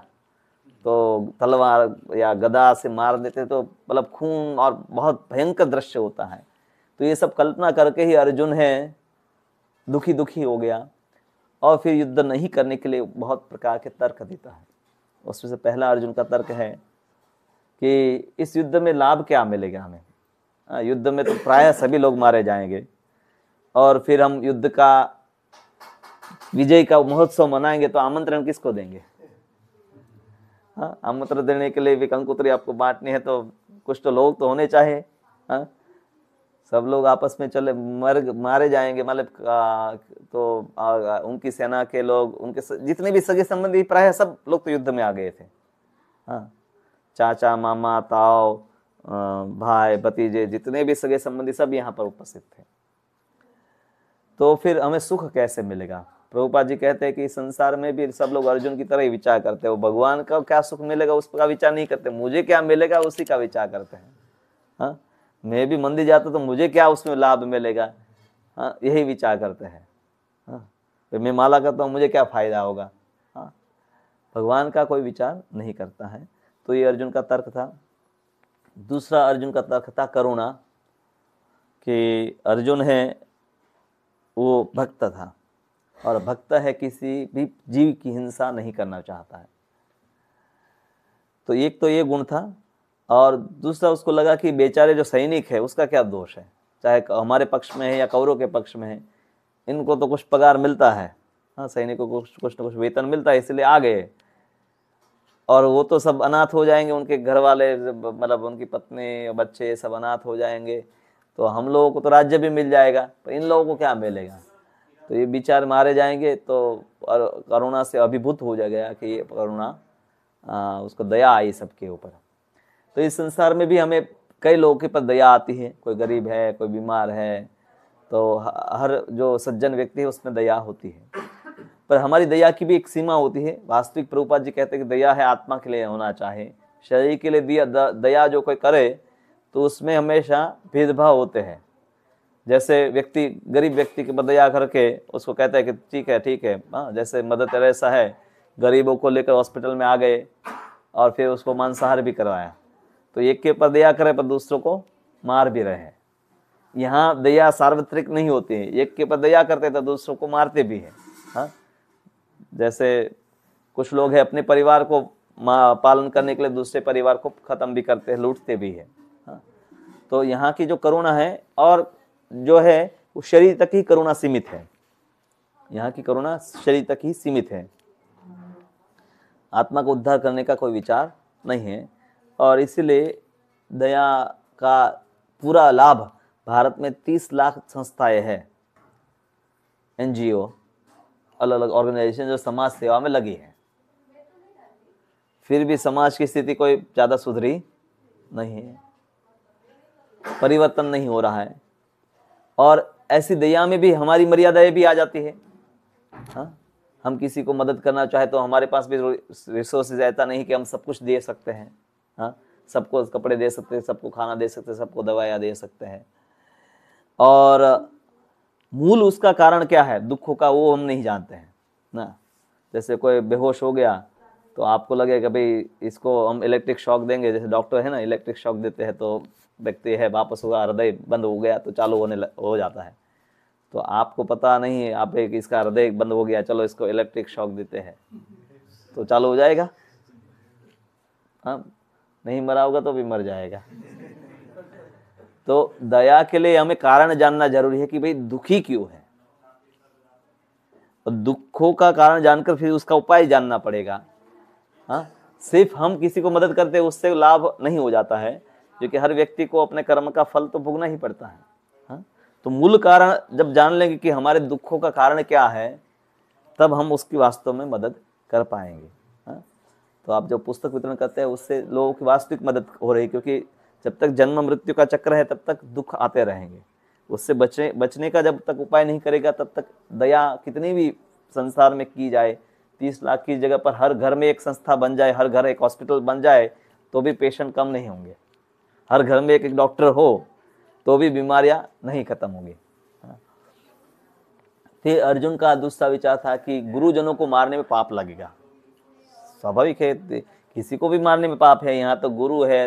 तो तलवार या गदा से मार देते तो मतलब खून और बहुत भयंकर दृश्य होता है तो ये सब कल्पना करके ही अर्जुन है दुखी दुखी हो गया और फिर युद्ध नहीं करने के लिए बहुत प्रकार के तर्क देता है उसमें से पहला अर्जुन का तर्क है कि इस युद्ध में लाभ क्या मिलेगा हमें हाँ, युद्ध में तो प्राय सभी लोग मारे जाएंगे और फिर हम युद्ध का विजय का महोत्सव मनाएंगे तो आमंत्रण किसको देंगे हाँ आमंत्रण देने के लिए विकंकुत्री तो आपको बांटनी है तो कुछ तो लोग तो होने चाहे हाँ सब लोग आपस में चले मर मारे जाएंगे मतलब तो आ, उनकी सेना के लोग उनके स, जितने भी सगे संबंधी प्राय सब लोग तो युद्ध में आ गए थे हाँ चाचा मामा ताओ भाई भतीजे जितने भी सगे संबंधी सब यहाँ पर उपस्थित थे तो फिर हमें सुख कैसे मिलेगा प्रभुपा जी कहते हैं कि संसार में भी सब लोग अर्जुन की तरह ही विचार करते हैं भगवान का क्या सुख मिलेगा उसका विचार नहीं करते मुझे क्या मिलेगा उसी का विचार करते हैं हाँ मैं भी मंदिर जाता तो मुझे क्या उसमें लाभ मिलेगा हाँ यही विचार करते हैं हाँ तो मैं माला करता हूँ मुझे क्या फ़ायदा होगा हाँ भगवान का कोई विचार नहीं करता है तो ये अर्जुन का तर्क था दूसरा अर्जुन का तर्क था करुणा कि अर्जुन है वो भक्त था और भक्त है किसी भी जीव की हिंसा नहीं करना चाहता है तो एक तो ये गुण था और दूसरा उसको लगा कि बेचारे जो सैनिक है उसका क्या दोष है चाहे हमारे पक्ष में है या कौरों के पक्ष में है इनको तो कुछ पगार मिलता है हाँ सैनिकों को कुछ कुछ ना कुछ वेतन मिलता है इसलिए आ गए और वो तो सब अनाथ हो जाएंगे उनके घर वाले मतलब उनकी पत्नी बच्चे सब अनाथ हो जाएंगे तो हम लोगों को तो राज्य भी मिल जाएगा पर तो इन लोगों को क्या मिलेगा तो ये विचार मारे जाएंगे तो करुणा से अभिभूत हो जाएगा कि ये करुणा उसको दया आई सबके ऊपर तो इस संसार में भी हमें कई लोगों के पास दया आती है कोई गरीब है कोई बीमार है तो हर जो सज्जन व्यक्ति है उसमें दया होती है पर हमारी दया की भी एक सीमा होती है वास्तविक प्रभुपाद जी कहते हैं कि दया है आत्मा के लिए होना चाहे शरीर के लिए दिया दया जो कोई करे तो उसमें हमेशा भेदभाव होते हैं जैसे व्यक्ति गरीब व्यक्ति की दया करके उसको कहता है कि ठीक है ठीक है हाँ जैसे मदद ऐसा है गरीबों को लेकर हॉस्पिटल में आ गए और फिर उसको मांसाहार भी करवाया तो एक के ऊपर दया करें पर दूसरों को मार भी रहे यहाँ दया सार्वत्रिक नहीं होती है एक के ऊपर दया करते तो दूसरों को मारते भी हैं हाँ जैसे कुछ लोग हैं अपने परिवार को पालन करने के लिए दूसरे परिवार को ख़त्म भी करते हैं लूटते भी है हाँ। तो यहाँ की जो करुणा है और जो है वो शरीर तक ही करुणा सीमित है यहाँ की करुणा शरीर तक ही सीमित है आत्मा को उद्धार करने का कोई विचार नहीं है और इसलिए दया का पूरा लाभ भारत में 30 लाख संस्थाएं हैं एनजीओ अलग अलग ऑर्गेनाइजेशन जो समाज सेवा में लगी हैं फिर भी समाज की स्थिति कोई ज़्यादा सुधरी नहीं है परिवर्तन नहीं हो रहा है और ऐसी दया में भी हमारी मर्यादाएं भी आ जाती है हा? हम किसी को मदद करना चाहे तो हमारे पास भी रिसोर्सेज ऐसा नहीं कि हम सब कुछ दे सकते हैं हाँ सबको कपड़े दे सकते हैं सबको खाना दे सकते हैं सबको दवाया दे सकते हैं और मूल उसका कारण क्या है दुखों का वो हम नहीं जानते हैं ना जैसे कोई बेहोश हो गया तो आपको लगे कि भाई इसको हम इलेक्ट्रिक शॉक देंगे जैसे डॉक्टर है ना इलेक्ट्रिक शॉक देते हैं तो व्यक्ति है वापस हुआ हृदय बंद हो गया तो चालू होने हो जाता है तो आपको पता नहीं है आप एक इसका हृदय बंद हो गया चलो इसको इलेक्ट्रिक शॉक देते हैं तो चालू हो जाएगा हाँ नहीं मरा होगा तो भी मर जाएगा तो दया के लिए हमें कारण जानना जरूरी है कि भाई दुखी क्यों है और दुखों का कारण जानकर फिर उसका उपाय जानना पड़ेगा हाँ सिर्फ हम किसी को मदद करते उससे लाभ नहीं हो जाता है क्योंकि हर व्यक्ति को अपने कर्म का फल तो भोगना ही पड़ता है हा? तो मूल कारण जब जान लेंगे कि हमारे दुखों का कारण क्या है तब हम उसकी वास्तव में मदद कर पाएंगे तो आप जो पुस्तक वितरण करते हैं उससे लोगों की वास्तविक मदद हो रही है क्योंकि जब तक जन्म मृत्यु का चक्र है तब तक दुख आते रहेंगे उससे बचने बचने का जब तक उपाय नहीं करेगा तब तक दया कितनी भी संसार में की जाए तीस लाख की जगह पर हर घर में एक संस्था बन जाए हर घर एक हॉस्पिटल बन जाए तो भी पेशेंट कम नहीं होंगे हर घर में एक एक डॉक्टर हो तो भी बीमारियां नहीं खत्म होंगी फिर अर्जुन का दूसरा विचार था कि गुरुजनों को मारने में पाप लगेगा स्वाभाविक है किसी को भी मारने में पाप है यहाँ तो गुरु है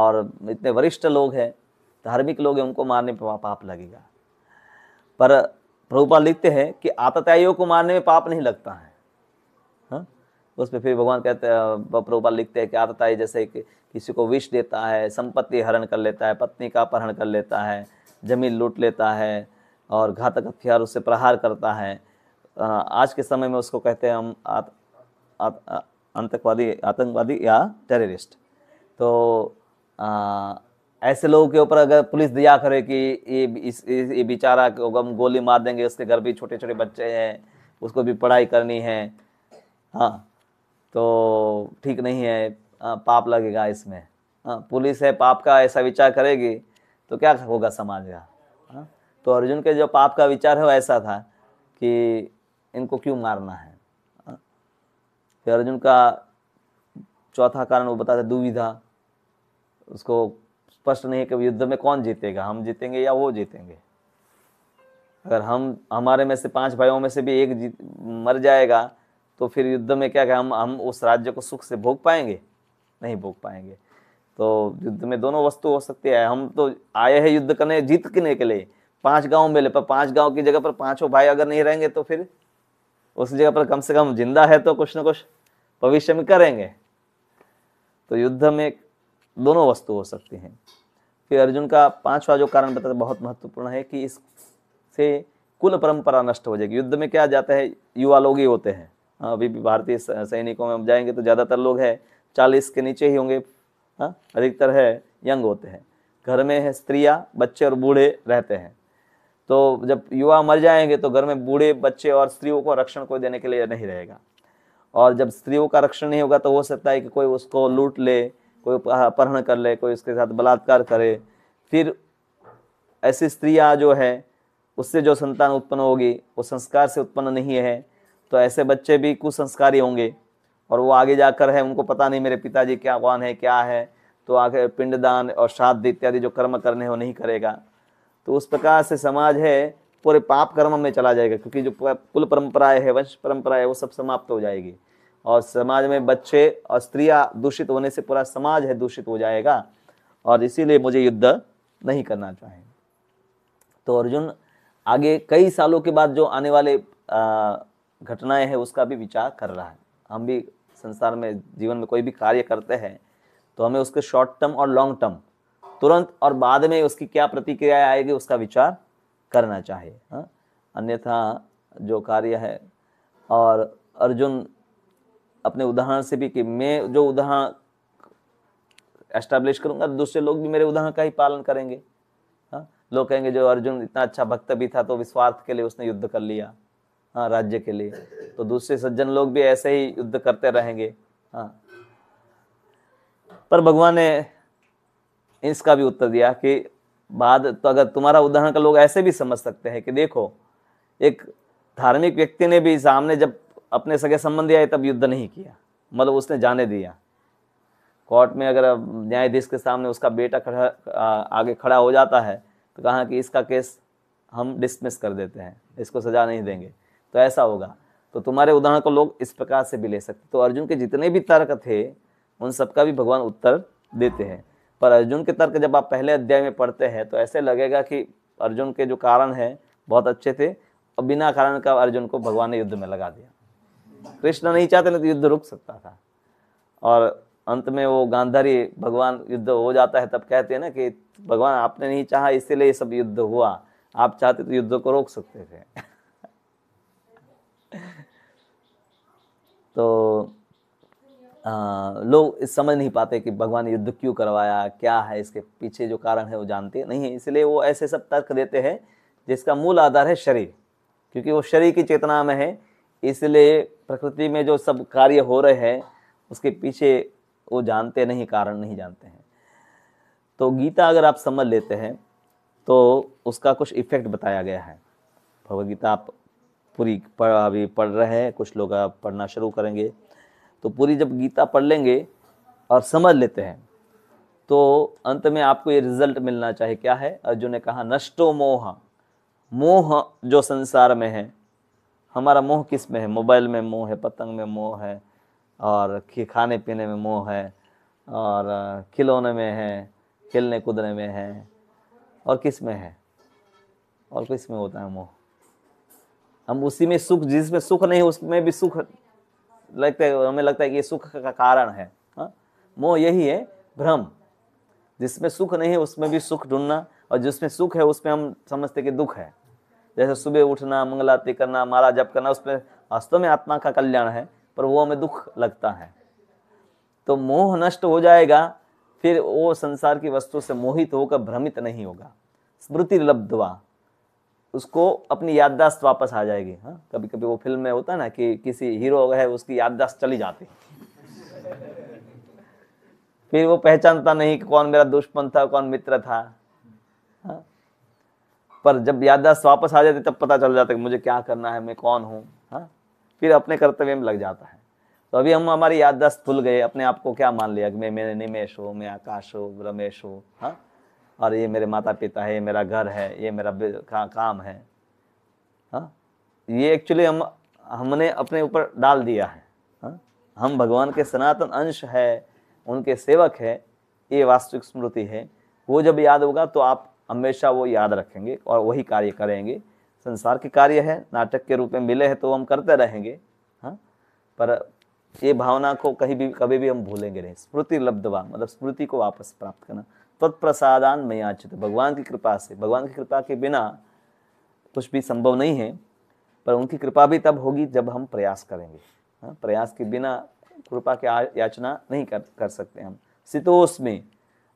और इतने वरिष्ठ लोग हैं धार्मिक लोग हैं उनको मारने में पाप लगेगा पर प्रभुपाल लिखते हैं कि आतताइयों को मारने में पाप नहीं लगता है हा? उस पर फिर भगवान कहते हैं प्रभुपाल लिखते हैं कि आतताई जैसे कि किसी को विष देता है संपत्ति हरण कर लेता है पत्नी का अपहरण कर लेता है जमीन लूट लेता है और घातक हथियार उससे प्रहार करता है आज के समय में उसको कहते हैं हम आतंकवादी आतंकवादी या टेररिस्ट तो आ, ऐसे लोगों के ऊपर अगर पुलिस दिया करे कि ये इस ये बेचारा को हम गोली मार देंगे उसके घर भी छोटे छोटे बच्चे हैं उसको भी पढ़ाई करनी है हाँ तो ठीक नहीं है आ, पाप लगेगा इसमें हाँ पुलिस है पाप का ऐसा विचार करेगी तो क्या होगा समाज का हाँ तो अर्जुन के जो पाप का विचार है वो ऐसा था कि इनको क्यों मारना है फिर अर्जुन का चौथा कारण वो बताते दुविधा उसको स्पष्ट नहीं है कि युद्ध में कौन जीतेगा हम जीतेंगे या वो जीतेंगे अगर हम हमारे में से पांच भाइयों में से भी एक जीत मर जाएगा तो फिर युद्ध में क्या क्या हम हम उस राज्य को सुख से भोग पाएंगे नहीं भोग पाएंगे तो युद्ध में दोनों वस्तु हो सकती है हम तो आए हैं युद्ध करने जीत जीतने के लिए पांच गांव मिले पर पांच गांव की जगह पर पांचों भाई अगर नहीं रहेंगे तो फिर उस जगह पर कम से कम जिंदा है तो कुछ ना कुछ भविष्य में करेंगे तो युद्ध में दोनों वस्तु हो सकती हैं फिर अर्जुन का पांचवा जो कारण बताते बहुत महत्वपूर्ण है कि इससे कुल परंपरा नष्ट हो जाएगी युद्ध में क्या जाता है युवा लोग ही होते हैं हाँ, अभी भी भारतीय सैनिकों में जाएंगे तो ज़्यादातर लोग हैं चालीस के नीचे ही होंगे हाँ अधिकतर है यंग होते हैं घर में है स्त्रियाँ बच्चे और बूढ़े रहते हैं तो जब युवा मर जाएंगे तो घर में बूढ़े बच्चे और स्त्रियों को रक्षण कोई देने के लिए नहीं रहेगा और जब स्त्रियों का रक्षण नहीं होगा तो हो सकता है कि कोई उसको लूट ले कोई हाँ, अपहरण कर ले कोई उसके साथ बलात्कार करे फिर ऐसी स्त्रियाँ जो है उससे जो संतान उत्पन्न होगी वो संस्कार से उत्पन्न नहीं है तो ऐसे बच्चे भी कुसंस्कारी होंगे और वो आगे जाकर है उनको पता नहीं मेरे पिताजी क्या कौन है क्या है तो आगे पिंडदान और श्राद्ध इत्यादि जो कर्म करने हो नहीं करेगा तो उस प्रकार से समाज है पूरे पाप कर्म में चला जाएगा क्योंकि जो कुल परंपराएं है वंश परंपराएं वो सब समाप्त हो जाएगी और समाज में बच्चे और स्त्रियां दूषित होने से पूरा समाज है दूषित हो जाएगा और इसीलिए मुझे युद्ध नहीं करना चाहिए तो अर्जुन आगे कई सालों के बाद जो आने वाले घटनाएं हैं उसका भी विचार कर रहा है हम भी संसार में जीवन में कोई भी कार्य करते हैं तो हमें उसके शॉर्ट टर्म और लॉन्ग टर्म तुरंत और बाद में उसकी क्या प्रतिक्रिया आएगी उसका विचार करना चाहिए हाँ। अन्यथा जो कार्य है और अर्जुन अपने उदाहरण से भी कि मैं जो उदाहरण एस्टेब्लिश करूंगा तो दूसरे लोग भी मेरे उदाहरण का ही पालन करेंगे हाँ लोग कहेंगे जो अर्जुन इतना अच्छा भक्त भी था तो विस्वार्थ के लिए उसने युद्ध कर लिया हाँ राज्य के लिए तो दूसरे सज्जन लोग भी ऐसे ही युद्ध करते रहेंगे हाँ पर भगवान ने इसका भी उत्तर दिया कि बाद तो अगर तुम्हारा उदाहरण का लोग ऐसे भी समझ सकते हैं कि देखो एक धार्मिक व्यक्ति ने भी सामने जब अपने सगे संबंधी आए तब युद्ध नहीं किया मतलब उसने जाने दिया कोर्ट में अगर न्यायाधीश के सामने उसका बेटा खड़ा आगे खड़ा हो जाता है तो कहा कि इसका केस हम डिसमिस कर देते हैं इसको सजा नहीं देंगे तो ऐसा होगा तो तुम्हारे उदाहरण को लोग इस प्रकार से भी ले सकते तो अर्जुन के जितने भी तर्क थे उन सबका भी भगवान उत्तर देते हैं पर अर्जुन के तर्क जब आप पहले अध्याय में पढ़ते हैं तो ऐसे लगेगा कि अर्जुन के जो कारण है बहुत अच्छे थे और बिना कारण का अर्जुन को भगवान ने युद्ध में लगा दिया कृष्ण नहीं चाहते ना तो युद्ध रुक सकता था और अंत में वो गांधारी भगवान युद्ध हो जाता है तब कहते हैं ना कि भगवान आपने नहीं चाहा इसीलिए ये सब युद्ध हुआ आप चाहते तो युद्ध को रोक सकते थे तो लोग इस समझ नहीं पाते कि भगवान युद्ध क्यों करवाया क्या है इसके पीछे जो कारण है वो जानते नहीं है इसलिए वो ऐसे सब तर्क देते हैं जिसका मूल आधार है शरीर क्योंकि वो शरीर की चेतना में है इसलिए प्रकृति में जो सब कार्य हो रहे हैं उसके पीछे वो जानते नहीं कारण नहीं जानते हैं तो गीता अगर आप समझ लेते हैं तो उसका कुछ इफेक्ट बताया गया है भगवदगीता आप पूरी पढ़ अभी पढ़ रहे हैं कुछ लोग आप पढ़ना शुरू करेंगे तो पूरी जब गीता पढ़ लेंगे और समझ लेते हैं तो अंत में आपको ये रिजल्ट मिलना चाहिए क्या है अर्जुन ने कहा नष्टो मोह मोह जो संसार में है हमारा मोह किस में है मोबाइल में मोह है पतंग में मोह है और खाने पीने में मोह है और खिलौने में है खेलने कूदने में है और किस में है और किस में होता है मोह हम उसी में सुख जिसमें सुख नहीं उसमें भी सुख लगता है हमें लगता है कि ये सुख का कारण है हाँ? मोह यही है भ्रम जिसमें सुख नहीं है उसमें भी सुख ढूंढना और जिसमें सुख है उसमें हम समझते कि दुख है जैसे सुबह उठना मंगल आरती करना माला जप करना उसमें वास्तव में आत्मा का कल्याण है पर वो हमें दुख लगता है तो मोह नष्ट हो जाएगा फिर वो संसार की वस्तु से मोहित होकर भ्रमित नहीं होगा स्मृति लब्धवा उसको अपनी याददाश्त वापस आ जाएगी हाँ कभी कभी वो फिल्म में होता है ना कि किसी हीरो है उसकी याददाश्त चली जाती फिर वो पहचानता नहीं कि कौन मेरा दुश्मन था कौन मित्र था हा? पर जब याददाश्त वापस आ जाती तब पता चल जाता कि मुझे क्या करना है मैं कौन हूँ हाँ फिर अपने कर्तव्य में लग जाता है तो अभी हम हमारी याददाश्त खुल गए अपने आप को क्या मान लिया कि मैं मैं निमेश हूँ मैं आकाश हूँ रमेश हूँ हाँ और ये मेरे माता पिता है ये मेरा घर है ये मेरा का, काम है हाँ ये एक्चुअली हम हमने अपने ऊपर डाल दिया है हाँ हम भगवान के सनातन अंश है उनके सेवक है ये वास्तविक स्मृति है वो जब याद होगा तो आप हमेशा वो याद रखेंगे और वही कार्य करेंगे संसार के कार्य है नाटक के रूप में मिले हैं तो हम करते रहेंगे हाँ पर ये भावना को कहीं भी कभी भी हम भूलेंगे नहीं स्मृति लब्धवा मतलब स्मृति को वापस प्राप्त करना तत्प्रसादान मैं आचित भगवान की कृपा से भगवान की कृपा के बिना कुछ भी संभव नहीं है पर उनकी कृपा भी तब होगी जब हम प्रयास करेंगे हाँ प्रयास के बिना कृपा के याचना नहीं कर कर सकते हम सितोष में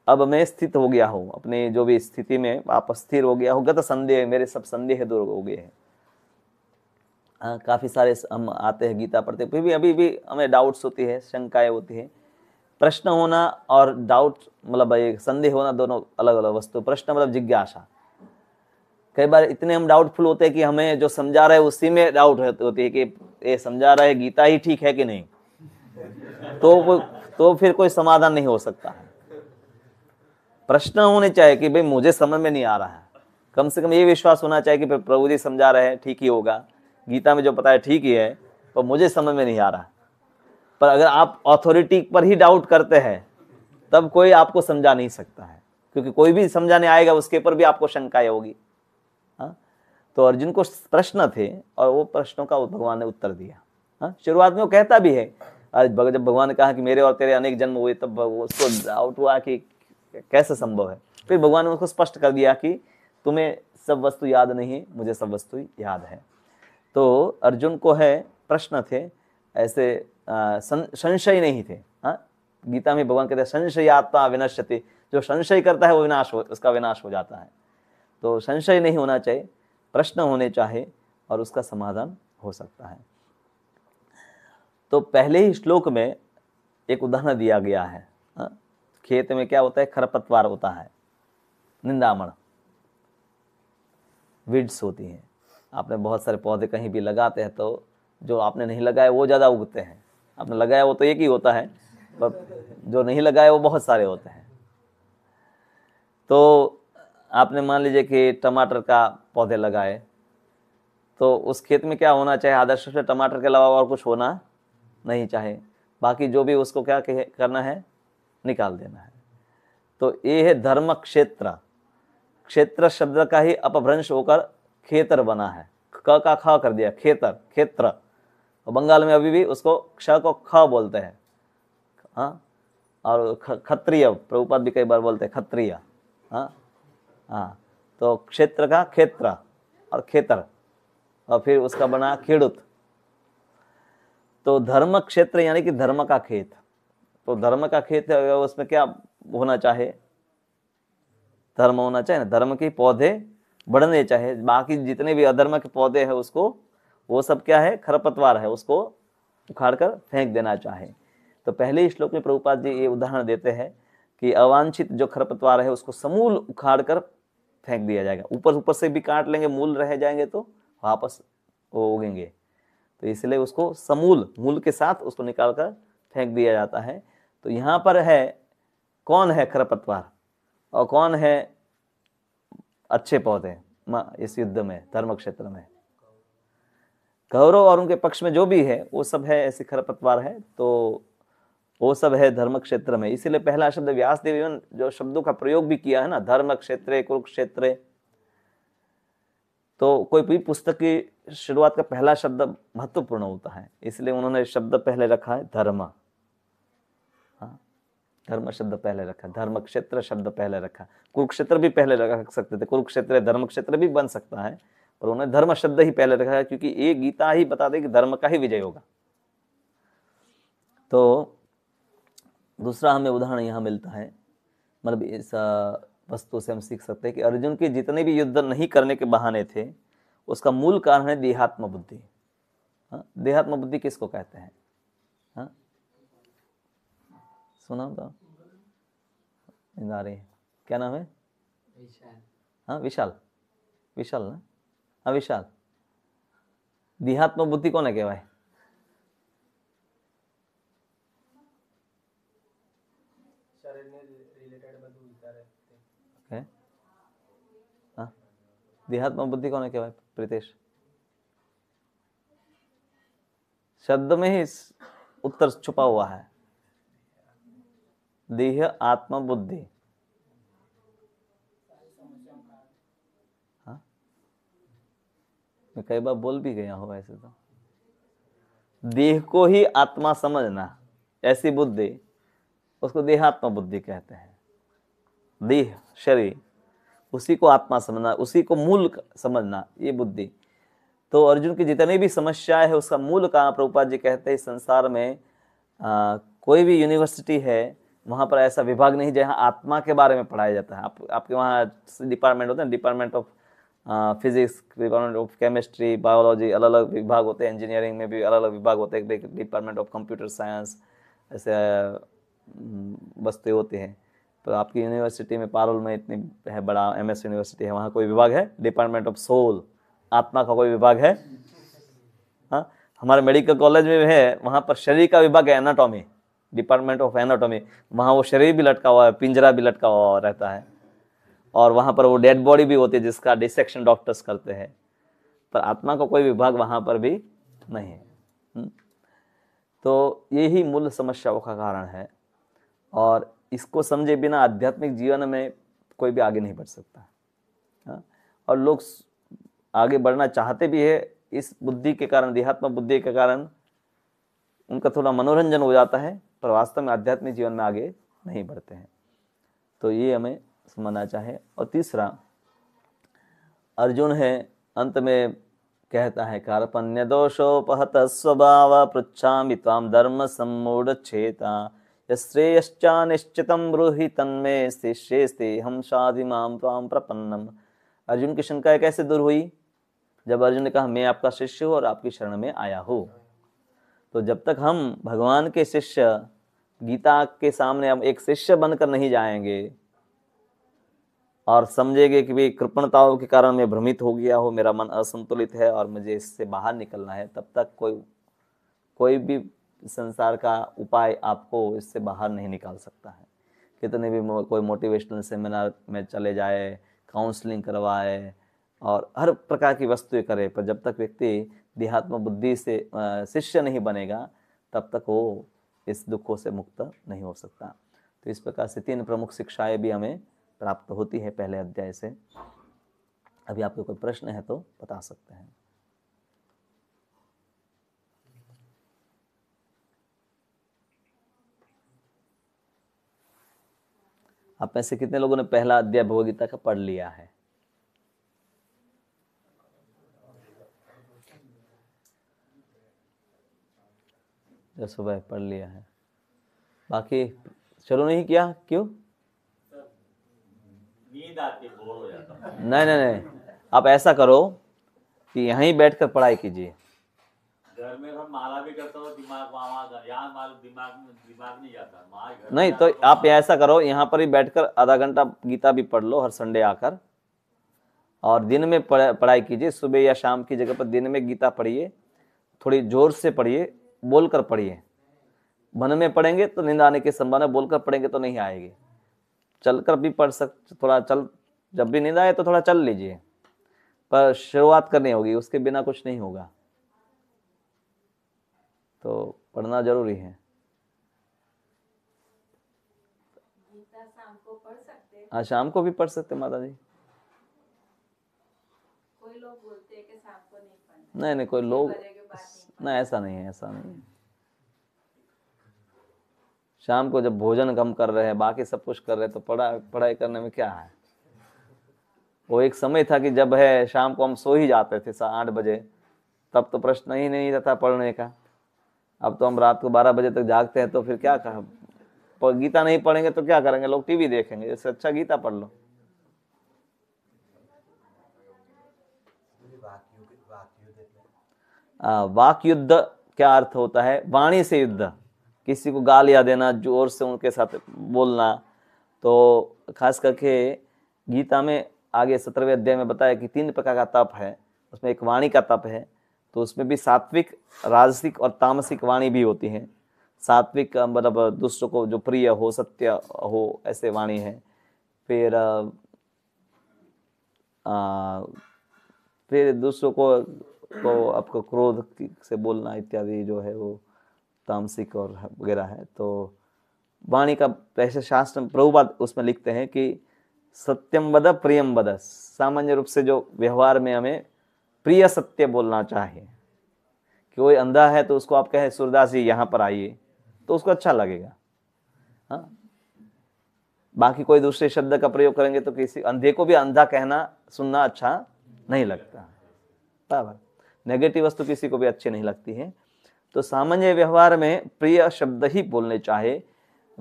अब मैं स्थित हो गया हूँ अपने जो भी स्थिति में आप स्थिर हो गया हो गत संदेह मेरे सब संदेह दूर हो गए हैं हाँ, काफ़ी सारे हम आते हैं गीता पढ़ते फिर भी अभी भी हमें डाउट्स होती है शंकाएं होती है प्रश्न होना और डाउट मतलब संदेह होना दोनों अलग अलग वस्तु प्रश्न मतलब जिज्ञासा कई बार इतने हम डाउटफुल होते हैं कि हमें जो समझा रहे उसी में डाउट होती है कि ये समझा रहा है गीता ही ठीक है कि नहीं तो तो फिर कोई समाधान नहीं हो सकता है प्रश्न होने चाहिए कि भाई मुझे समझ में नहीं आ रहा है कम से कम ये विश्वास होना चाहिए कि प्रभु जी समझा रहे हैं ठीक ही होगा गीता में जो पता है ठीक ही है पर मुझे समझ में नहीं आ रहा पर अगर आप अथॉरिटी पर ही डाउट करते हैं तब कोई आपको समझा नहीं सकता है क्योंकि कोई भी समझाने आएगा उसके ऊपर भी आपको शंकाएं होगी हाँ तो अर्जुन को प्रश्न थे और वो प्रश्नों का भगवान ने उत्तर दिया हाँ शुरुआत में वो कहता भी है जब भगवान ने कहा कि मेरे और तेरे अनेक जन्म हुए तब उसको डाउट हुआ कि कैसे संभव है फिर भगवान ने उसको स्पष्ट कर दिया कि तुम्हें सब वस्तु याद नहीं है मुझे सब वस्तु याद है तो अर्जुन को है प्रश्न थे ऐसे संशय नहीं थे हाँ गीता में भगवान कहते हैं संशयात्मा विनश्यति जो संशय करता है वो विनाश हो उसका विनाश हो जाता है तो संशय नहीं होना चाहिए प्रश्न होने चाहिए और उसका समाधान हो सकता है तो पहले ही श्लोक में एक उदाहरण दिया गया है हा? खेत में क्या होता है खरपतवार होता है निंदामण विड्स होती हैं आपने बहुत सारे पौधे कहीं भी लगाते हैं तो जो आपने नहीं लगाए वो ज़्यादा उगते हैं आपने लगाया वो तो एक ही होता है पर जो नहीं लगाए वो बहुत सारे होते हैं तो आपने मान लीजिए कि टमाटर का पौधे लगाए तो उस खेत में क्या होना चाहिए आदर्श से टमाटर के अलावा और कुछ होना नहीं चाहिए बाकी जो भी उसको क्या करना है निकाल देना है तो ये है धर्म क्षेत्र क्षेत्र शब्द का ही अपभ्रंश होकर खेतर बना है क का खा कर दिया खेतर खेत्र और बंगाल में अभी भी उसको क्ष को ख बोलते हैं हाँ और खत्रिय प्रभुपाद भी कई बार बोलते हैं खत्रिय हाँ हाँ तो क्षेत्र का क्षेत्र और खेतर और फिर उसका बना खेड़ तो धर्म क्षेत्र यानी कि धर्म का खेत तो धर्म का खेत उसमें क्या होना चाहिए धर्म होना चाहिए ना धर्म के पौधे बढ़ने चाहिए बाकी जितने भी अधर्म के पौधे हैं उसको वो सब क्या है खरपतवार है उसको उखाड़ कर फेंक देना चाहे तो पहले श्लोक में प्रभुपाद जी ये उदाहरण देते हैं कि अवांछित जो खरपतवार है उसको समूल उखाड़ कर फेंक दिया जाएगा ऊपर ऊपर से भी काट लेंगे मूल रह जाएंगे तो वापस वो उगेंगे तो इसलिए उसको समूल मूल के साथ उसको निकाल कर फेंक दिया जाता है तो यहाँ पर है कौन है खरपतवार और कौन है अच्छे पौधे इस युद्ध में धर्म क्षेत्र में कौरव और उनके पक्ष में जो भी है वो सब है ऐसे खरपतवार है तो वो सब है धर्म क्षेत्र में इसीलिए पहला शब्द व्यास देव जो शब्दों का प्रयोग भी किया है ना धर्म क्षेत्र कुरुक्षेत्र तो कोई भी पुस्तक की शुरुआत का पहला शब्द महत्वपूर्ण होता है इसलिए उन्होंने शब्द पहले रखा है धर्म हाँ, धर्म शब्द पहले रखा धर्म क्षेत्र शब्द पहले रखा कुरुक्षेत्र भी पहले रख सकते थे कुरुक्षेत्र धर्म क्षेत्र भी बन सकता है और उन्होंने धर्म शब्द ही पहले रखा है क्योंकि ये गीता ही बता दे कि धर्म का ही विजय होगा तो दूसरा हमें उदाहरण यहाँ मिलता है मतलब इस वस्तु से हम सीख सकते हैं कि अर्जुन के जितने भी युद्ध नहीं करने के बहाने थे उसका मूल कारण है देहात्म बुद्धि हाँ, देहात्म बुद्धि किसको कहते हैं हाँ? सुना बताओ तो। क्या नाम है हाँ विशाल विशाल ना अविशाल देहात्म बुद्धि कोने कहवाय देहात्म बुद्धि कौन है प्रीतेश शब्द में ही उत्तर छुपा हुआ है देह आत्म बुद्धि मैं कई बार बोल भी गया हूँ ऐसे तो देह को ही आत्मा समझना ऐसी बुद्धि उसको देहात्मा बुद्धि कहते हैं देह शरीर उसी को आत्मा समझना उसी को मूल समझना ये बुद्धि तो अर्जुन की जितनी भी समस्याएं है उसका मूल कहाँ प्रभुपाद जी कहते हैं संसार में आ, कोई भी यूनिवर्सिटी है वहाँ पर ऐसा विभाग नहीं जहाँ आत्मा के बारे में पढ़ाया जाता है आप, आपके वहाँ डिपार्टमेंट होते हैं department of physics department of chemistry biology अलग अलग विभाग होते हैं इंजीनियरिंग में भी अलग अलग विभाग होते हैं डिपार्टमेंट ऑफ कंप्यूटर साइंस ऐसे बस्ते हम्म, होते हैं तो आपकी यूनिवर्सिटी में पारुल में इतनी है बड़ा एस यूनिवर्सिटी है वहाँ कोई विभाग है डिपार्टमेंट ऑफ सोल आत्मा का कोई विभाग है हाँ हमारे मेडिकल कॉलेज में भी है वहाँ पर शरीर का विभाग है एनाटॉमी डिपार्टमेंट ऑफ एनाटॉमी वहाँ वो शरीर भी लटका हुआ है पिंजरा भी लटका हुआ रहता है और वहाँ पर वो डेड बॉडी भी होती है जिसका डिसेक्शन डॉक्टर्स करते हैं पर आत्मा का कोई विभाग वहाँ पर भी नहीं है हम्म। तो यही मूल समस्याओं का कारण है और इसको समझे बिना आध्यात्मिक जीवन में कोई भी आगे नहीं बढ़ सकता हाँ। और लोग आगे बढ़ना चाहते भी है इस बुद्धि के कारण देहात्म बुद्धि के कारण उनका थोड़ा मनोरंजन हो जाता है पर वास्तव में आध्यात्मिक जीवन में आगे नहीं बढ़ते हैं तो ये हमें समझना चाहे और तीसरा अर्जुन है अंत में कहता है कार्पण्य दोषोपहत स्वभाव पृछा ताम धर्म सम्मूढ़ छेता श्रेयश्चा निश्चित ब्रूहि तन्मे स्ते हम साधि माम ताम प्रपन्नम अर्जुन की शंका कैसे दूर हुई जब अर्जुन ने कहा मैं आपका शिष्य हूँ और आपकी शरण में आया हूँ तो जब तक हम भगवान के शिष्य गीता के सामने हम एक शिष्य बनकर नहीं जाएंगे और समझेंगे कि भी कृपणताओं के कारण मैं भ्रमित हो गया हो मेरा मन असंतुलित है और मुझे इससे बाहर निकलना है तब तक कोई कोई भी संसार का उपाय आपको इससे बाहर नहीं निकाल सकता है कितने भी मो, कोई मोटिवेशनल सेमिनार में चले जाए काउंसलिंग करवाए और हर प्रकार की वस्तुएं करे पर जब तक व्यक्ति देहात्म बुद्धि से शिष्य नहीं बनेगा तब तक वो इस दुखों से मुक्त नहीं हो सकता तो इस प्रकार से तीन प्रमुख शिक्षाएं भी हमें प्राप्त होती है पहले अध्याय से अभी आपके कोई प्रश्न है तो बता सकते हैं आप में से कितने लोगों ने पहला अध्याय भगवदगीता का पढ़ लिया है सुबह पढ़ लिया है बाकी चलो नहीं किया क्यों नहीं नहीं नहीं आप ऐसा करो कि यहीं बैठ कर पढ़ाई कीजिए घर में हम माला भी करता हूँ दिमाग दिमाग दिमाग नहीं जाता नहीं तो आप ऐसा करो यहाँ पर ही बैठकर आधा घंटा गीता भी पढ़ लो हर संडे आकर और दिन में पढ़ाई कीजिए सुबह या शाम की जगह पर दिन में गीता पढ़िए थोड़ी जोर से पढ़िए बोलकर पढ़िए मन में पढ़ेंगे तो नींद आने की संभावना बोलकर पढ़ेंगे तो नहीं आएगी चल कर भी पढ़ सक थोड़ा चल जब भी नींद आए तो थोड़ा चल लीजिए पर शुरुआत करनी होगी उसके बिना कुछ नहीं होगा तो पढ़ना जरूरी है हाँ शाम को भी पढ़ सकते माता जी कोई लोग बोलते हैं कि शाम को नहीं पढ़ना नहीं नहीं कोई लोग नहीं ऐसा नहीं है ऐसा नहीं है शाम को जब भोजन कम कर रहे हैं बाकी सब कुछ कर रहे हैं तो पढ़ा पढ़ाई करने में क्या है वो एक समय था कि जब है शाम को हम सो ही जाते थे आठ बजे तब तो प्रश्न ही नहीं रहता पढ़ने का अब तो हम रात को बारह बजे तक जागते हैं तो फिर क्या कर गीता नहीं पढ़ेंगे तो क्या करेंगे लोग टीवी देखेंगे जैसे अच्छा गीता पढ़ लो वाक युद्ध क्या अर्थ होता है वाणी से युद्ध किसी को गालियाँ देना जोर से उनके साथ बोलना तो खास करके गीता में आगे सत्रहवें अध्याय में बताया कि तीन प्रकार का तप है उसमें एक वाणी का तप है तो उसमें भी सात्विक राजसिक और तामसिक वाणी भी होती है सात्विक मतलब दूसरों को जो प्रिय हो सत्य हो ऐसे वाणी है फिर आ, फिर दूसरों को को आपको क्रोध से बोलना इत्यादि जो है वो तामसिक और वगैरह है तो वाणी का वैसे शास्त्र प्रभुपाद उसमें लिखते हैं कि सत्यम वद प्रियम वद सामान्य रूप से जो व्यवहार में हमें प्रिय सत्य बोलना चाहिए कि कोई अंधा है तो उसको आप कहें सूरदास जी यहाँ पर आइए तो उसको अच्छा लगेगा हाँ बाकी कोई दूसरे शब्द का प्रयोग करेंगे तो किसी अंधे को भी अंधा कहना सुनना अच्छा नहीं लगता बराबर नेगेटिव वस्तु किसी को भी अच्छी नहीं लगती है तो सामान्य व्यवहार में प्रिय शब्द ही बोलने चाहे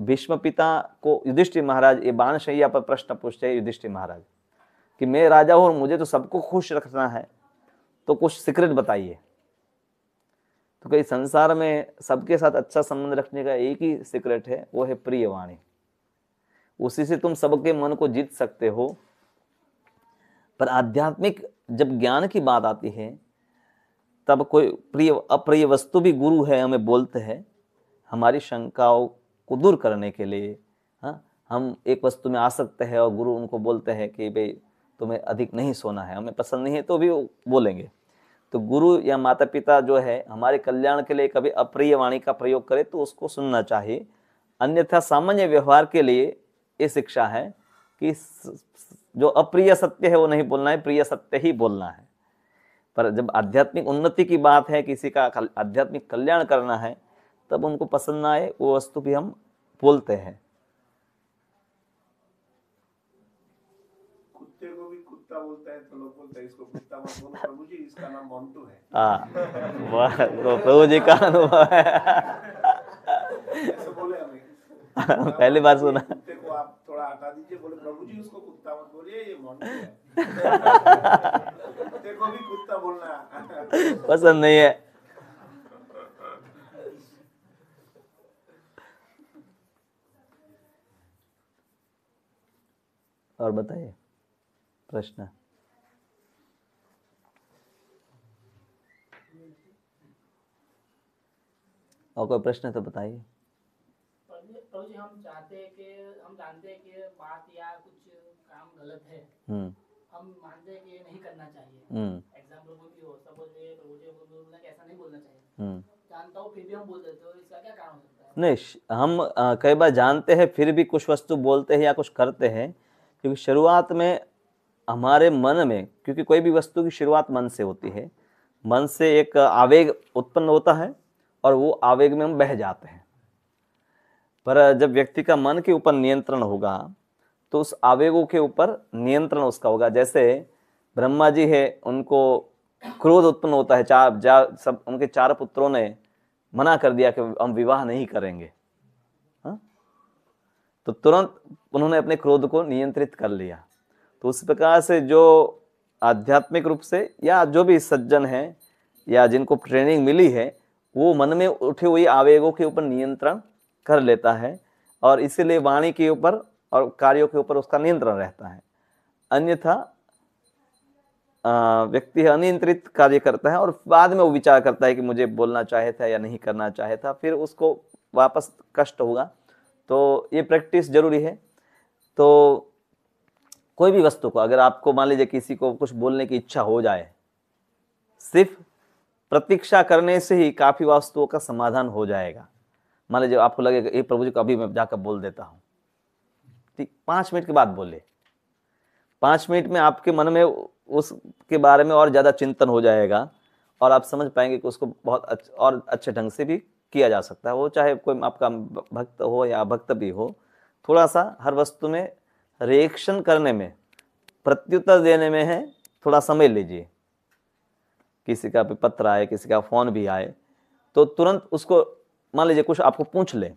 भीष्म पिता को युधिष्ठि महाराज ये बाणशैया पर प्रश्न पूछते हैं युधिष्ठिर महाराज कि मैं राजा हूँ और मुझे तो सबको खुश रखना है तो कुछ सीक्रेट बताइए तो कई संसार में सबके साथ अच्छा संबंध रखने का एक ही सीक्रेट है वो है प्रिय वाणी उसी से तुम सबके मन को जीत सकते हो पर आध्यात्मिक जब ज्ञान की बात आती है तब कोई प्रिय अप्रिय वस्तु भी गुरु है हमें बोलते हैं हमारी शंकाओं को दूर करने के लिए हाँ हम एक वस्तु में आ सकते हैं और गुरु उनको बोलते हैं कि भाई तुम्हें अधिक नहीं सोना है हमें पसंद नहीं है तो भी वो बोलेंगे तो गुरु या माता पिता जो है हमारे कल्याण के लिए कभी अप्रिय वाणी का प्रयोग करे तो उसको सुनना चाहिए अन्यथा सामान्य व्यवहार के लिए ये शिक्षा है कि जो अप्रिय सत्य है वो नहीं बोलना है प्रिय सत्य ही बोलना है पर जब आध्यात्मिक उन्नति की बात है किसी का आध्यात्मिक कल्याण करना है तब उनको पसंद ना आए वो वस्तु भी हम बोलते हैं हाँ प्रभु जी का है पहली बार सुना आप थोड़ा हटा दीजिए बोले प्रभु जी उसको कुत्ता मत बोलिए ये को भी कुत्ता बोलना पसंद नहीं है और बताइए प्रश्न और कोई प्रश्न तो बताइए प्रभु हम चाहते हैं कि हम जानते हैं कि बात या कुछ काम गलत है हम्म। हम मानते हैं कि ये नहीं करना चाहिए कोई भी हो सपोज ये प्रभु बोलना कि ऐसा नहीं बोलना चाहिए हम्म। जानता हूँ फिर भी हम बोल देते हो इसका क्या कारण है नहीं हम कई बार जानते हैं फिर भी कुछ वस्तु बोलते हैं या कुछ करते हैं क्योंकि शुरुआत में हमारे मन में क्योंकि कोई भी वस्तु की शुरुआत मन से होती है मन से एक आवेग उत्पन्न होता है और वो आवेग में हम बह जाते हैं पर जब व्यक्ति का मन के ऊपर नियंत्रण होगा तो उस आवेगों के ऊपर नियंत्रण उसका होगा जैसे ब्रह्मा जी है उनको क्रोध उत्पन्न होता है चार जा सब उनके चार पुत्रों ने मना कर दिया कि हम विवाह नहीं करेंगे हा? तो तुरंत उन्होंने अपने क्रोध को नियंत्रित कर लिया तो उस प्रकार से जो आध्यात्मिक रूप से या जो भी सज्जन है या जिनको ट्रेनिंग मिली है वो मन में उठे हुए आवेगों के ऊपर नियंत्रण कर लेता है और इसीलिए वाणी के ऊपर और कार्यों के ऊपर उसका नियंत्रण रहता है अन्यथा व्यक्ति अनियंत्रित कार्य करता है और बाद में वो विचार करता है कि मुझे बोलना चाहे था या नहीं करना चाहे था फिर उसको वापस कष्ट होगा तो ये प्रैक्टिस जरूरी है तो कोई भी वस्तु को अगर आपको मान लीजिए किसी को कुछ बोलने की इच्छा हो जाए सिर्फ प्रतीक्षा करने से ही काफ़ी वस्तुओं का समाधान हो जाएगा मान लीजिए आपको लगेगा ये प्रभु जी को अभी मैं जाकर बोल देता हूँ पाँच मिनट के बाद बोले पाँच मिनट में आपके मन में उसके बारे में और ज़्यादा चिंतन हो जाएगा और आप समझ पाएंगे कि उसको बहुत अच्छ, और अच्छे ढंग से भी किया जा सकता है वो चाहे कोई आपका भक्त हो या भक्त भी हो थोड़ा सा हर वस्तु में रिएक्शन करने में प्रत्युत्तर देने में है थोड़ा समय लीजिए किसी का भी पत्र आए किसी का फ़ोन भी आए तो तुरंत उसको मान लीजिए कुछ आपको पूछ लें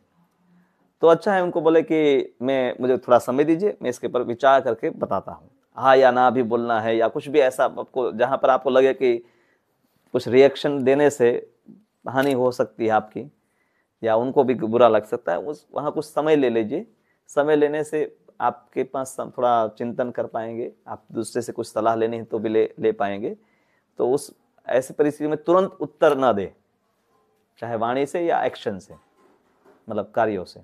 तो अच्छा है उनको बोले कि मैं मुझे थोड़ा समय दीजिए मैं इसके ऊपर विचार करके बताता हूँ हाँ या ना भी बोलना है या कुछ भी ऐसा आपको जहाँ पर आपको लगे कि कुछ रिएक्शन देने से हानि हो सकती है आपकी या उनको भी बुरा लग सकता है उस वहाँ कुछ समय ले लीजिए समय लेने से आपके पास थोड़ा चिंतन कर पाएंगे आप दूसरे से कुछ सलाह लेनी है तो भी ले ले पाएंगे तो उस ऐसी परिस्थिति में तुरंत उत्तर ना दे चाहे वाणी से या एक्शन से मतलब कार्यों से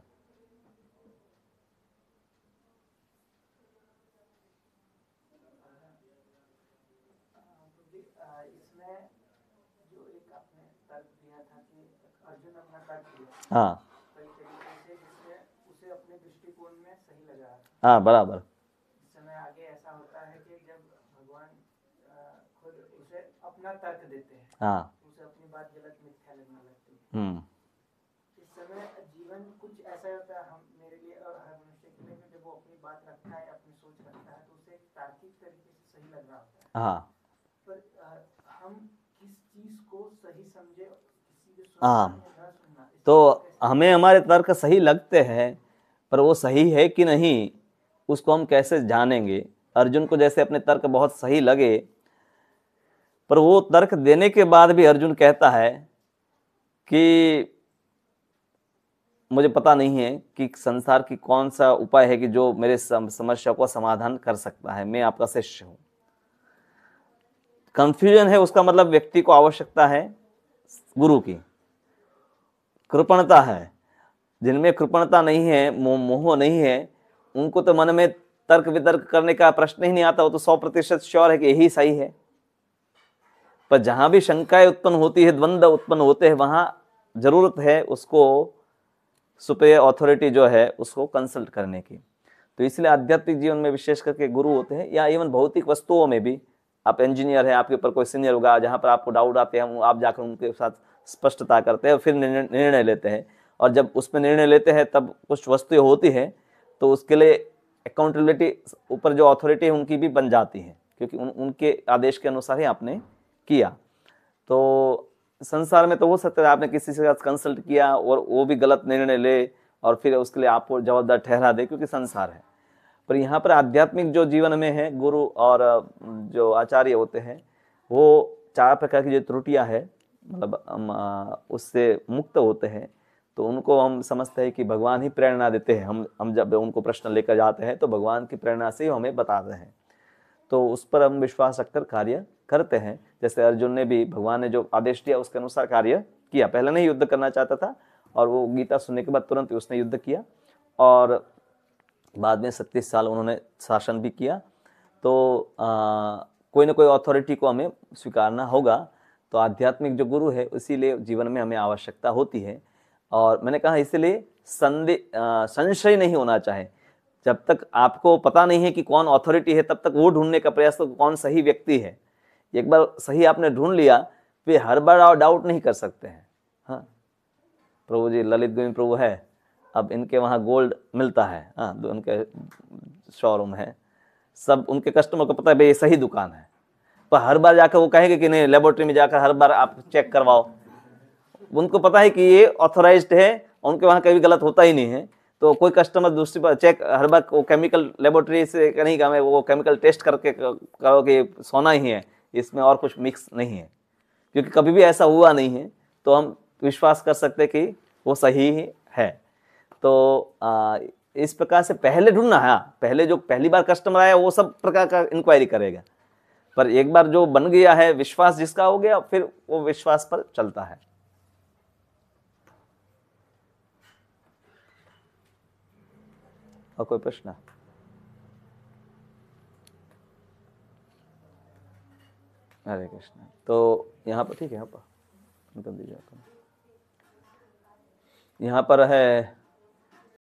हाँ हाँ बराबर हाँ हम्म समय जीवन कुछ ऐसा होता है हम मेरे लिए और हर मनुष्य के लिए जब वो अपनी बात रखता है अपनी सोच रखता है तो उसे तार्किक तरीके से सही लग रहा होता है हाँ पर हम किस चीज को सही समझे किसी के हाँ। तो हमें हमारे तर्क सही लगते हैं पर वो सही है कि नहीं उसको हम कैसे जानेंगे अर्जुन को जैसे अपने तर्क बहुत सही लगे पर वो तर्क देने के बाद भी अर्जुन कहता है कि मुझे पता नहीं है कि संसार की कौन सा उपाय है कि जो मेरे समस्या को समाधान कर सकता है मैं आपका शिष्य हूँ कंफ्यूजन है उसका मतलब व्यक्ति को आवश्यकता है गुरु की कृपणता है जिनमें कृपणता नहीं है मोह नहीं है उनको तो मन में तर्क वितर्क करने का प्रश्न ही नहीं आता वो तो सौ प्रतिशत श्योर है कि यही सही है पर जहां भी शंकाएं उत्पन्न होती है द्वंद्व उत्पन्न होते हैं वहां ज़रूरत है उसको सुपीरियर ऑथोरिटी जो है उसको कंसल्ट करने की तो इसलिए आध्यात्मिक जीवन में विशेष करके गुरु होते हैं या इवन भौतिक वस्तुओं में भी आप इंजीनियर हैं आपके ऊपर कोई सीनियर होगा जहां पर आपको डाउट आते हैं आप जाकर उनके साथ स्पष्टता करते हैं और फिर निर्णय लेते हैं और जब उसमें निर्णय लेते हैं तब कुछ वस्तुएं होती हैं तो उसके लिए अकाउंटेबिलिटी ऊपर जो अथॉरिटी है उनकी भी बन जाती है क्योंकि उन उनके आदेश के अनुसार ही आपने किया तो संसार में तो हो सकता है आपने किसी से कंसल्ट किया और वो भी गलत निर्णय ले और फिर उसके लिए आपको जवाबदार ठहरा दे क्योंकि संसार है पर यहाँ पर आध्यात्मिक जो जीवन में है गुरु और जो आचार्य होते हैं वो चार प्रकार की जो त्रुटियाँ है मतलब उससे मुक्त होते हैं तो उनको हम समझते हैं कि भगवान ही प्रेरणा देते हैं हम हम जब उनको प्रश्न लेकर जाते हैं तो भगवान की प्रेरणा से ही हमें बताते हैं तो उस पर हम विश्वास रखकर कार्य करते हैं जैसे अर्जुन ने भी भगवान ने जो आदेश दिया उसके अनुसार कार्य किया पहले नहीं युद्ध करना चाहता था और वो गीता सुनने के बाद तुरंत उसने युद्ध किया और बाद में सत्तीस साल उन्होंने शासन भी किया तो आ, कोई ना कोई अथॉरिटी को हमें स्वीकारना होगा तो आध्यात्मिक जो गुरु है उसीलिए जीवन में हमें आवश्यकता होती है और मैंने कहा इसलिए संदेह संशय नहीं होना चाहे जब तक आपको पता नहीं है कि कौन अथॉरिटी है तब तक वो ढूंढने का प्रयास तो कौन सही व्यक्ति है एक बार सही आपने ढूंढ लिया फिर तो हर बार आप डाउट नहीं कर सकते हैं हाँ प्रभु जी ललित गोविंद प्रभु है अब इनके वहाँ गोल्ड मिलता है हाँ उनके शोरूम है सब उनके कस्टमर को पता है भाई ये सही दुकान है पर हर बार जाकर वो कहेंगे कि नहीं लेबोरेटरी में जाकर हर बार आप चेक करवाओ उनको पता है कि ये ऑथोराइज है उनके वहाँ कभी गलत होता ही नहीं है तो कोई कस्टमर दूसरी बार चेक हर बार वो केमिकल लेबोरेटरी से नहीं कहा वो केमिकल टेस्ट करके करो कि सोना ही है इसमें और कुछ मिक्स नहीं है क्योंकि कभी भी ऐसा हुआ नहीं है तो हम विश्वास कर सकते कि वो सही है तो आ, इस प्रकार से पहले ढूंढना है हाँ, पहले जो पहली बार कस्टमर आया वो सब प्रकार का इंक्वायरी करेगा पर एक बार जो बन गया है विश्वास जिसका हो गया फिर वो विश्वास पर चलता है और कोई प्रश्न हरे कृष्ण तो यहाँ पर ठीक है यहाँ पर दीजिए यहाँ पर है